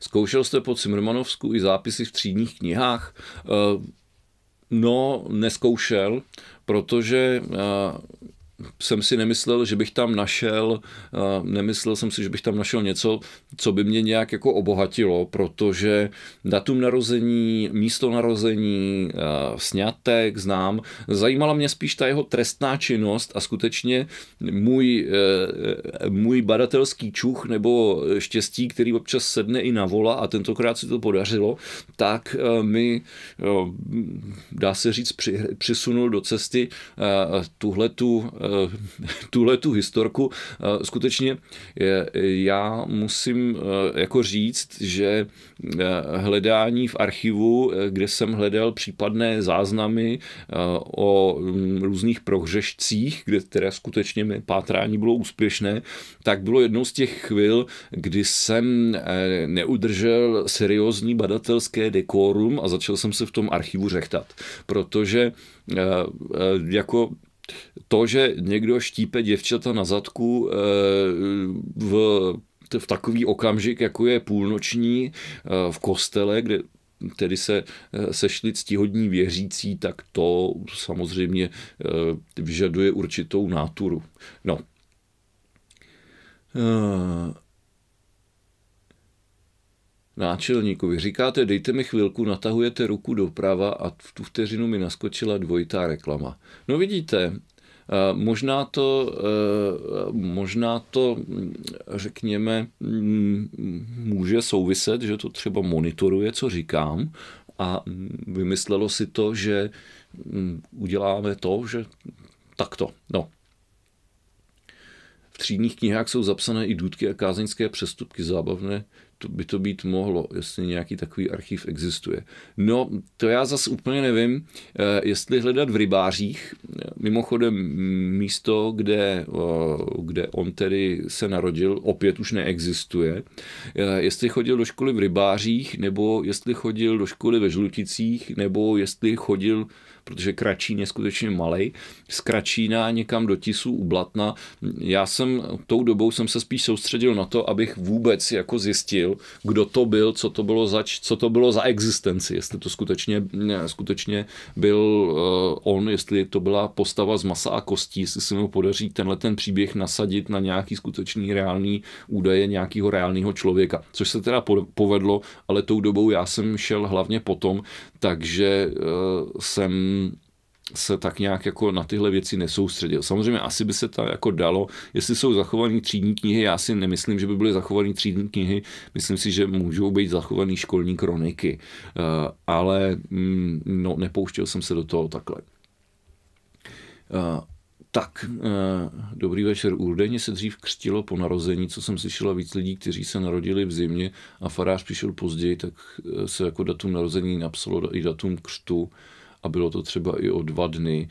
Zkoušel jste po Cimrmanovsku i zápisy v třídních knihách? Eh, no, neskoušel, protože jsem si nemyslel, že bych tam našel, nemyslel jsem si, že bych tam našel něco, co by mě nějak jako obohatilo, protože datum narození, místo narození, snětek znám, zajímala mě spíš ta jeho trestná činnost a skutečně můj, e, e, můj badatelský čuch nebo štěstí, který občas sedne i na vola a tentokrát si to podařilo, tak e, mi, dá se říct, přisunul do cesty tuhletu Eh, tuhle tu historku. Eh, skutečně já musím eh, jako říct, že hledání v archivu, kde jsem hledal případné záznamy o mm, různých prohřešcích, kde teda skutečně mi pátrání bylo úspěšné, tak bylo jednou z těch chvil, kdy jsem neudržel seriózní badatelské dekorum a začal jsem se v tom archivu řechtat, protože jako to, že někdo štípe děvčata na zadku eh, v v takový okamžik, jako je půlnoční eh, v kostele, kde tedy se eh, sešli ctihodní věřící, tak to samozřejmě vyžaduje určitou náturu. No náčelníkovi. Říkáte, dejte mi chvilku, natahujete ruku doprava a v tu vteřinu mi naskočila dvojitá reklama. No vidíte, eh, Možná to, eh, možná to, řekněme, mm, může souviset, že to třeba monitoruje, co říkám, a vymyslelo si to, že mm, uděláme to, že takto. No. V třídních knihách jsou zapsané i důdky a kázeňské přestupky, zábavné to by to být mohlo, jestli nějaký takový archiv existuje. No, to já zase úplně nevím, eh, jestli hledat v rybářích, mimochodem místo, kde, kde on tedy se narodil, opět už neexistuje, eh, jestli chodil do školy v rybářích, nebo jestli chodil do školy ve Žluticích, nebo jestli chodil protože Kračín je skutečně malý. Z Kračína někam do Tisu u Blatna. Já jsem tou dobou jsem se spíš soustředil na to, abych vůbec jako zjistil, kdo to byl, co to bylo za, co to bylo za existenci, jestli to skutečně, ne, skutečně byl uh, on, jestli to byla postava z masa a kostí, jestli se mu podaří tenhle ten příběh nasadit na nějaký skutečný reálný údaje nějakého reálného člověka, což se teda povedlo, ale tou dobou já jsem šel hlavně potom, takže eh, jsem se tak nějak jako na tyhle věci nesoustředil. Samozřejmě asi by se to jako dalo, jestli jsou zachované třídní knihy, já si nemyslím, že by byly zachované třídní knihy, myslím si, že můžou být zachované školní kroniky, eh, ale mm, no, nepouštěl jsem se do toho takhle. Eh, tak, eh, dobrý večer. Údajně se dřív křtilo po narození, co jsem slyšela víc lidí, kteří se narodili v zimě a farář přišel později, tak eh, se jako datum narození napsalo i datum křtu a bylo to třeba i o dva dny.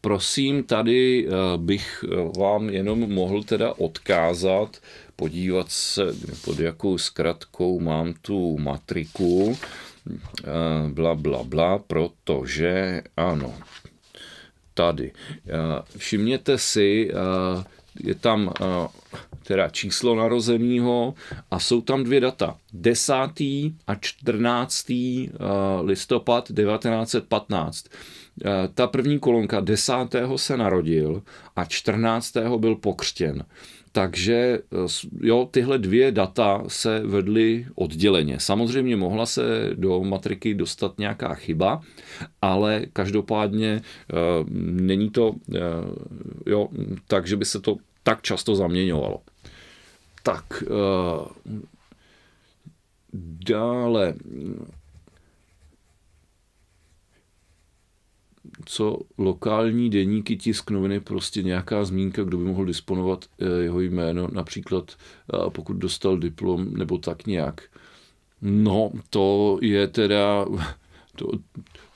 Prosím, tady eh, bych vám jenom mohl teda odkázat, podívat se, pod jakou zkratkou mám tu matriku, bla, bla, bla, protože ano, tady. Eh, všimněte si, eh, je tam eh, teda číslo narozeného a jsou tam dvě data. 10. a 14. listopad 1915. Ta první kolonka 10. se narodil a 14. byl pokřtěn. Takže eh, jo, tyhle dvě data se vedly odděleně. Samozřejmě mohla se do matriky dostat nějaká chyba, ale každopádně eh, není to eh, jo, tak, že by se to tak často zaměňovalo. Tak dále co lokální deníky, tisk, noviny, prostě nějaká zmínka, kdo by mohl disponovat eh, jeho jméno, například pokud dostal diplom nebo tak nějak. No, to je teda, to,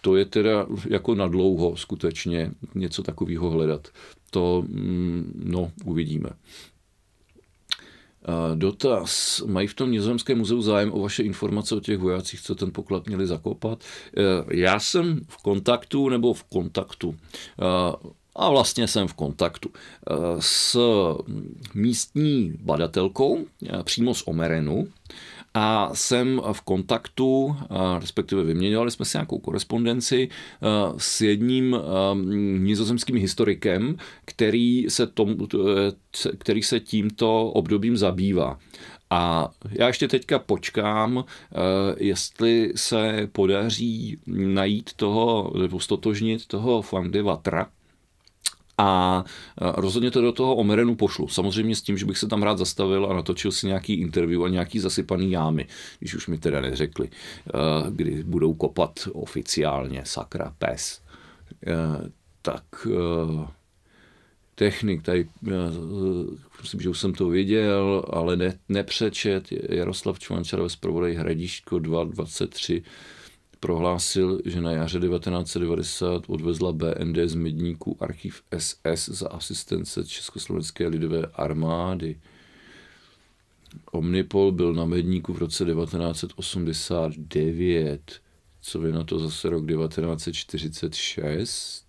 to je teda jako na dlouho skutečně něco takového hledat. To, mm, no, uvidíme. Dotaz. Mají v tom Nizozemském muzeu zájem o vaše informace o těch vojácích, co ten poklad měli zakopat? E, já jsem v kontaktu nebo v kontaktu e, a vlastně jsem v kontaktu e, s místní badatelkou přímo z Omerenu, a jsem v kontaktu, respektive vyměňovali jsme si nějakou korespondenci e, s jedním e, nizozemským historikem, který se, tom, e, který se tímto obdobím zabývá. A já ještě teďka počkám, jestli se podaří najít toho, nebo stotožnit toho Fandy Vatra, a e, rozhodně to do toho Omerenu pošlu. Samozřejmě s tím, že bych se tam rád zastavil a natočil si nějaký interview a nějaký zasypaný jámy, když už mi teda neřekli, e, kdy budou kopat oficiálně sakra pes. E, tak technik, tady myslím, že už jsem to viděl, ale ne, nepřečet, Jaroslav Čvančar ve zpravodaj Hradiško 223 prohlásil, že na jaře 1990 odvezla BND z Medníku archiv SS za asistence Československé lidové armády. Omnipol byl na Medníku v roce 1989. Co vy na to zase rok 1946?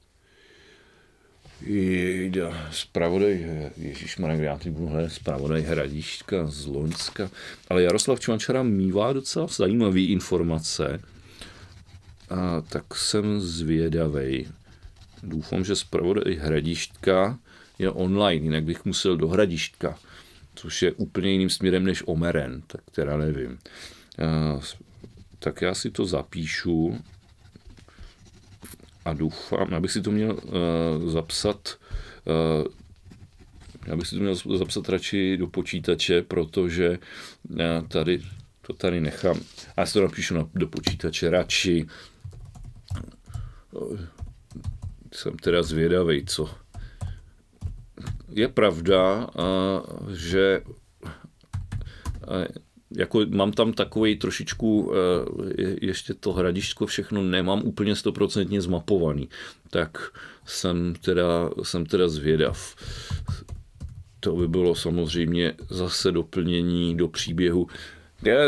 Jejda, zpravodaj, Ježíš kde já teď budu hledat zpravodaj Hradišťka z Loňska. Ale Jaroslav Čvančara mývá docela zajímavé informace a tak jsem zvědavej. Doufám, že zpravodaj Hradištka je online, jinak bych musel do Hradištka, což je úplně jiným směrem než Omeren, tak teda nevím. A, tak já si to zapíšu a doufám, abych si to měl uh, zapsat uh, já bych si to měl zapsat radši do počítače, protože já e, tady to tady nechám. A já si to napíšu na, do počítače radši, jsem teda zvědavý, co. Je pravda, že jako mám tam takový trošičku, eh, ještě to hradiško všechno nemám úplně stoprocentně zmapovaný, tak jsem teda, jsem teda zvědav. To by bylo samozřejmě zase doplnění do příběhu já,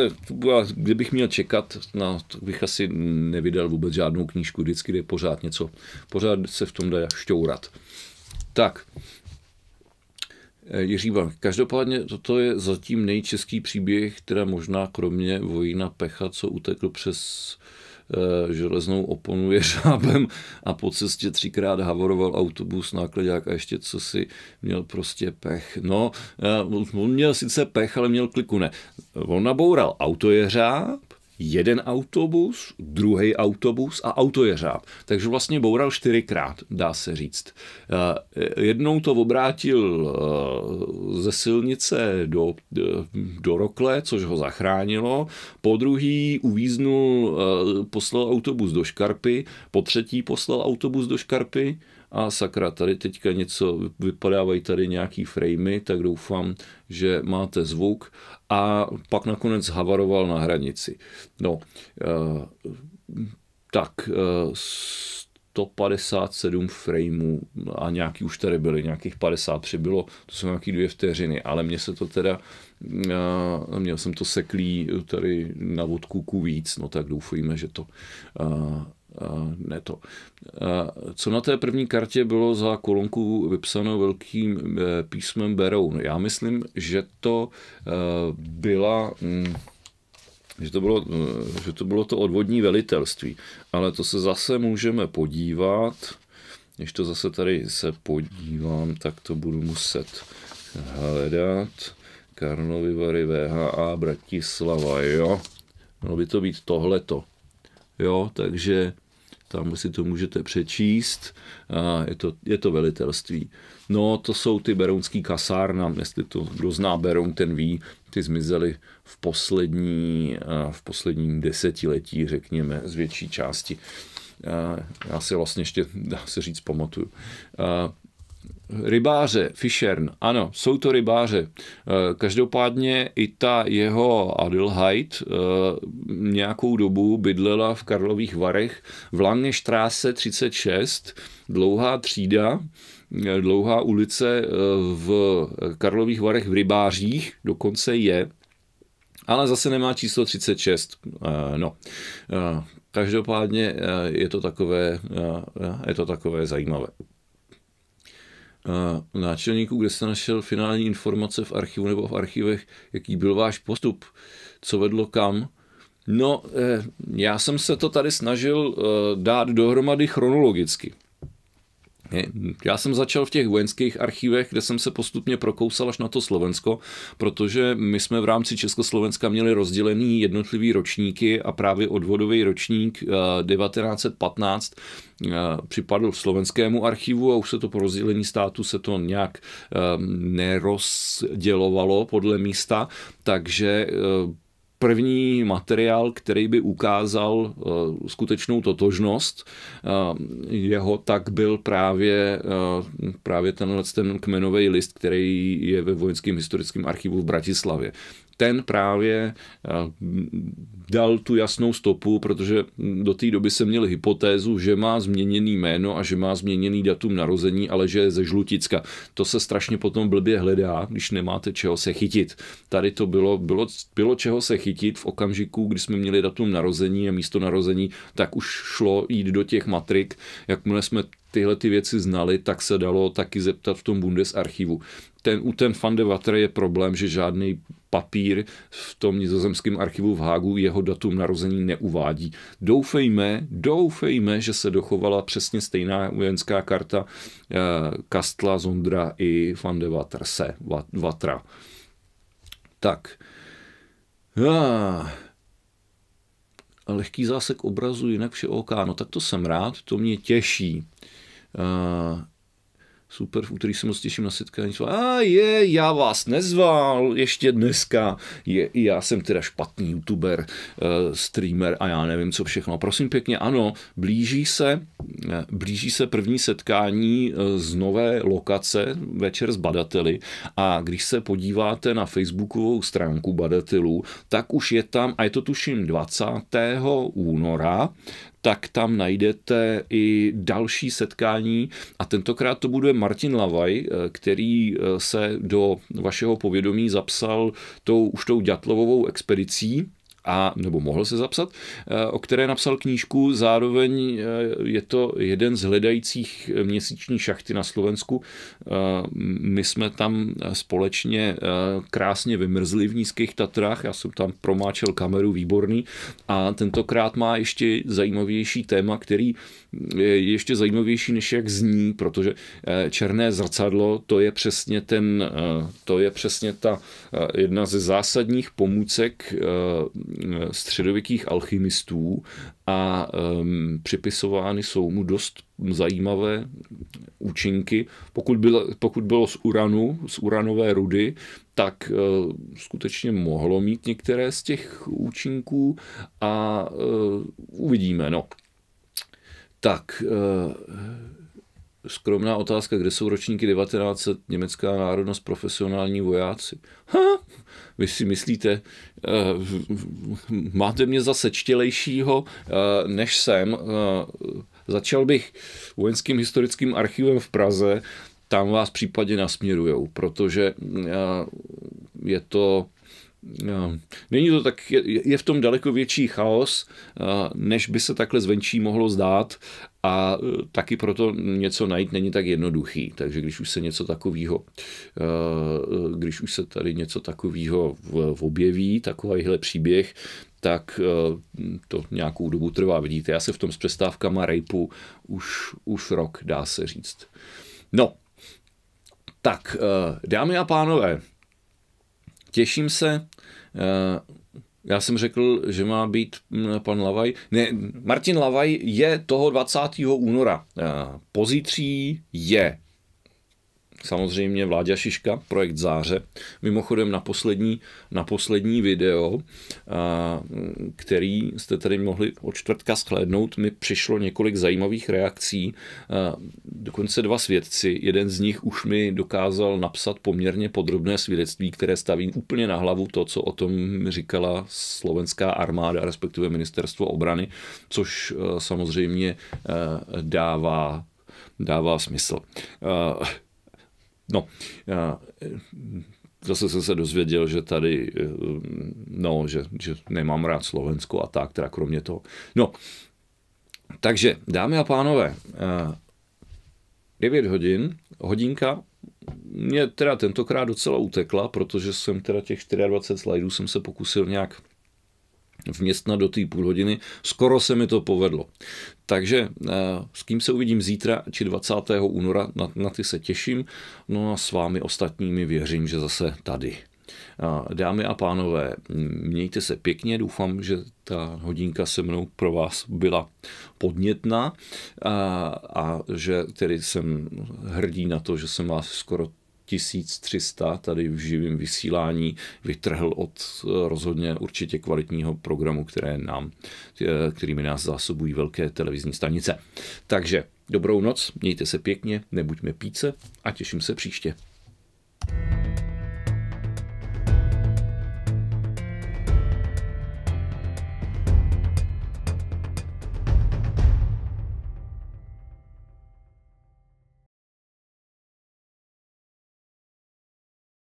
já, kdybych měl čekat, na, to bych asi nevydal vůbec žádnou knížku, vždycky je pořád něco, pořád se v tom dá šťourat. Tak, eh, Jiří Bank. Každopádně toto je zatím nejčeský příběh, teda možná kromě vojína Pecha, co utekl přes Eh, železnou oponu jeřábem a po cestě třikrát havoroval autobus, nákladák a ještě co si měl prostě pech. No, eh, on měl sice pech, ale měl kliku ne. On naboural jeřáb, jeden autobus, druhý autobus a řád. Takže vlastně boural čtyřikrát, dá se říct. Eh, jednou to obrátil eh, ze silnice do, eh, do Rokle, což ho zachránilo. Po druhý uvíznul, poslal autobus do Škarpy. Po třetí poslal autobus do Škarpy a sakra, tady teďka něco, vypadávají tady nějaký framey, tak doufám, že máte zvuk a pak nakonec havaroval na hranici. No, eh, tak 157 eh, frameů a nějaký už tady byly, nějakých 50 přibylo, to jsou nějaký dvě vteřiny, ale mně se to teda, eh, měl jsem to seklý tady na vodkůku víc, no tak doufujeme, že to ne to. Co na té první kartě bylo za kolonku vypsáno velkým eh, písmem Beroun? Já myslím, že to eh, byla hm, že to, bylo, eh, že to bylo to odvodní velitelství. Ale to se zase můžeme podívat. Když to zase tady se podívám, tak to budu muset hledat. Karlovy Vary VHA Bratislava, jo. Mělo by to být tohleto. Jo, takže tam si to můžete přečíst, je to, je to velitelství. No, to jsou ty berounský kasárna, jestli to kdo zná Beroun, ten ví, ty zmizely v poslední, v posledním desetiletí, řekněme, z větší části. Já si vlastně ještě, dá se říct, pamatuju. Rybáře, Fischern, ano, jsou to rybáře. Eh, každopádně i ta jeho Adelheid eh, nějakou dobu bydlela v Karlových Varech v Langeštráse 36, dlouhá třída, eh, dlouhá ulice v Karlových Varech v Rybářích, dokonce je, ale zase nemá číslo 36. No, každopádně je to takové, je to takové zajímavé náčelníku, kde jste našel finální informace v archivu nebo v archivech, jaký byl váš postup, co vedlo kam. No, eh, já jsem se to tady snažil eh, dát dohromady chronologicky. Já jsem začal v těch vojenských archivech, kde jsem se postupně prokousal až na to Slovensko, protože my jsme v rámci Československa měli rozdělený jednotlivý ročníky a právě odvodový ročník 1915 eh, eh, připadl slovenskému archivu a už se to po rozdělení státu se to nějak eh, nerozdělovalo podle místa, takže první materiál, který by ukázal eh, skutečnou totožnost eh, jeho, tak byl právě, eh, právě tenhle ten kmenový list, který je ve vojenském historickém archivu v Bratislavě ten právě eh, dal tu jasnou stopu, protože do té doby se měl hypotézu, že má změněný jméno a že má změněný datum narození, ale že je ze Žluticka. To se strašně potom blbě hledá, když nemáte čeho se chytit. Tady to bylo, bylo, bylo čeho se chytit v okamžiku, kdy jsme měli datum narození a místo narození, tak už šlo jít do těch matrik. Jakmile jsme tyhle ty věci znali, tak se dalo taky zeptat v tom Bundesarchivu ten, u ten Van de je problém, že žádný papír v tom nizozemském archivu v Hágu jeho datum narození neuvádí. Doufejme, doufejme, že se dochovala přesně stejná vojenská karta eh, Kastla, Zondra i Van de Waterse, Vatra. Tak. Ah. Lehký zásek obrazu, jinak vše OK. No tak to jsem rád, to mě těší. Eh, super, v úterý se moc těším na setkání. A je, já vás nezval ještě dneska. Je, já jsem teda špatný youtuber, eh, streamer a já nevím co všechno. Prosím pěkně, ano, blíží se, eh, blíží se první setkání eh, z nové lokace Večer s badateli a když se podíváte na facebookovou stránku badatelů, tak už je tam, a je to tuším 20. února, tak tam najdete i další setkání a tentokrát to bude Martin Lavaj, eh, který eh, se do vašeho povědomí zapsal tou, už tou Dětlovovou expedicí, a nebo mohl se zapsat, eh, o které napsal knížku. Zároveň eh, je to jeden z hledajících měsíční šachty na Slovensku. Eh, my jsme tam společně krásně vymrzli v Nízkých Tatrách. Já jsem tam promáčel kameru, výborný. A tentokrát má ještě zajímavější téma, který je ještě zajímavější, než jak zní, protože eh, černé zrcadlo, to je přesně ten, eh, to je přesně ta eh, jedna ze zásadních pomůcek středověkých alchymistů a ehm, připisovány jsou mu dost zajímavé účinky. Pokud bylo, pokud bylo z uranu, z uranové rudy, tak skutečně mohlo mít některé z těch účinků a uvidíme. No. Tak, eh, skromná otázka, kde jsou ročníky 1900, německá národnost, profesionální vojáci? Ha, vy si myslíte, eh, máte mě za sečtělejšího, eh, než jsem. Začal bych vojenským historickým archivem v Praze, tam vás případně nasměrujou, protože je to Není to tak, je, je v tom daleko větší chaos, než by se takhle zvenčí mohlo zdát a e, taky proto něco najít není tak jednoduchý. Takže když už se něco takového, e, e, když už se tady něco takového objeví, takovýhle příběh, tak to nějakou dobu trvá. Vidíte, já se v tom s přestávkama rejpu už, už rok, dá se říct. No, tak dámy a pánové, Těším se. Eh, já jsem řekl, že má být mm, pan Lavaj. Ne, Martin Lavaj je toho 20. února. Eh, pozítří je samozřejmě Vláďa Šiška, projekt Záře. Mimochodem na poslední, na poslední video, který jste tady mohli od čtvrtka shlédnout, mi přišlo několik zajímavých reakcí. Dokonce dva svědci, jeden z nich už mi dokázal napsat poměrně podrobné svědectví, které staví úplně na hlavu to, co o tom říkala slovenská armáda, respektive ministerstvo obrany, což e, samozřejmě e, dává dává smysl. Uh, No, já, eh, zase jsem se dozvěděl, že tady, eh, no, že, že nemám rád Slovensko a tak, teda kromě toho. No, takže, dámy a pánové, 9 eh, hodin, hodinka, mě teda tentokrát docela utekla, protože jsem teda těch 24 slajdů jsem se pokusil nějak vměstnat do té půl hodiny. Skoro se mi to povedlo. Takže eh, s kým se uvidím zítra či 20. února, na, na ty se těším. No a s vámi ostatními věřím, že zase tady. Dámy a pánové, mějte se pěkně, doufám, že ta hodinka se mnou pro vás byla podnětná a, a že tedy jsem hrdý na to, že jsem vás skoro 1300 tady v živém vysílání vytrhl od eh, rozhodně určitě kvalitního programu, které nám, eh, kterými nás zásobují velké televizní stanice. Takže dobrou noc, mějte se pěkně, nebuďme píce a těším se příště. thank you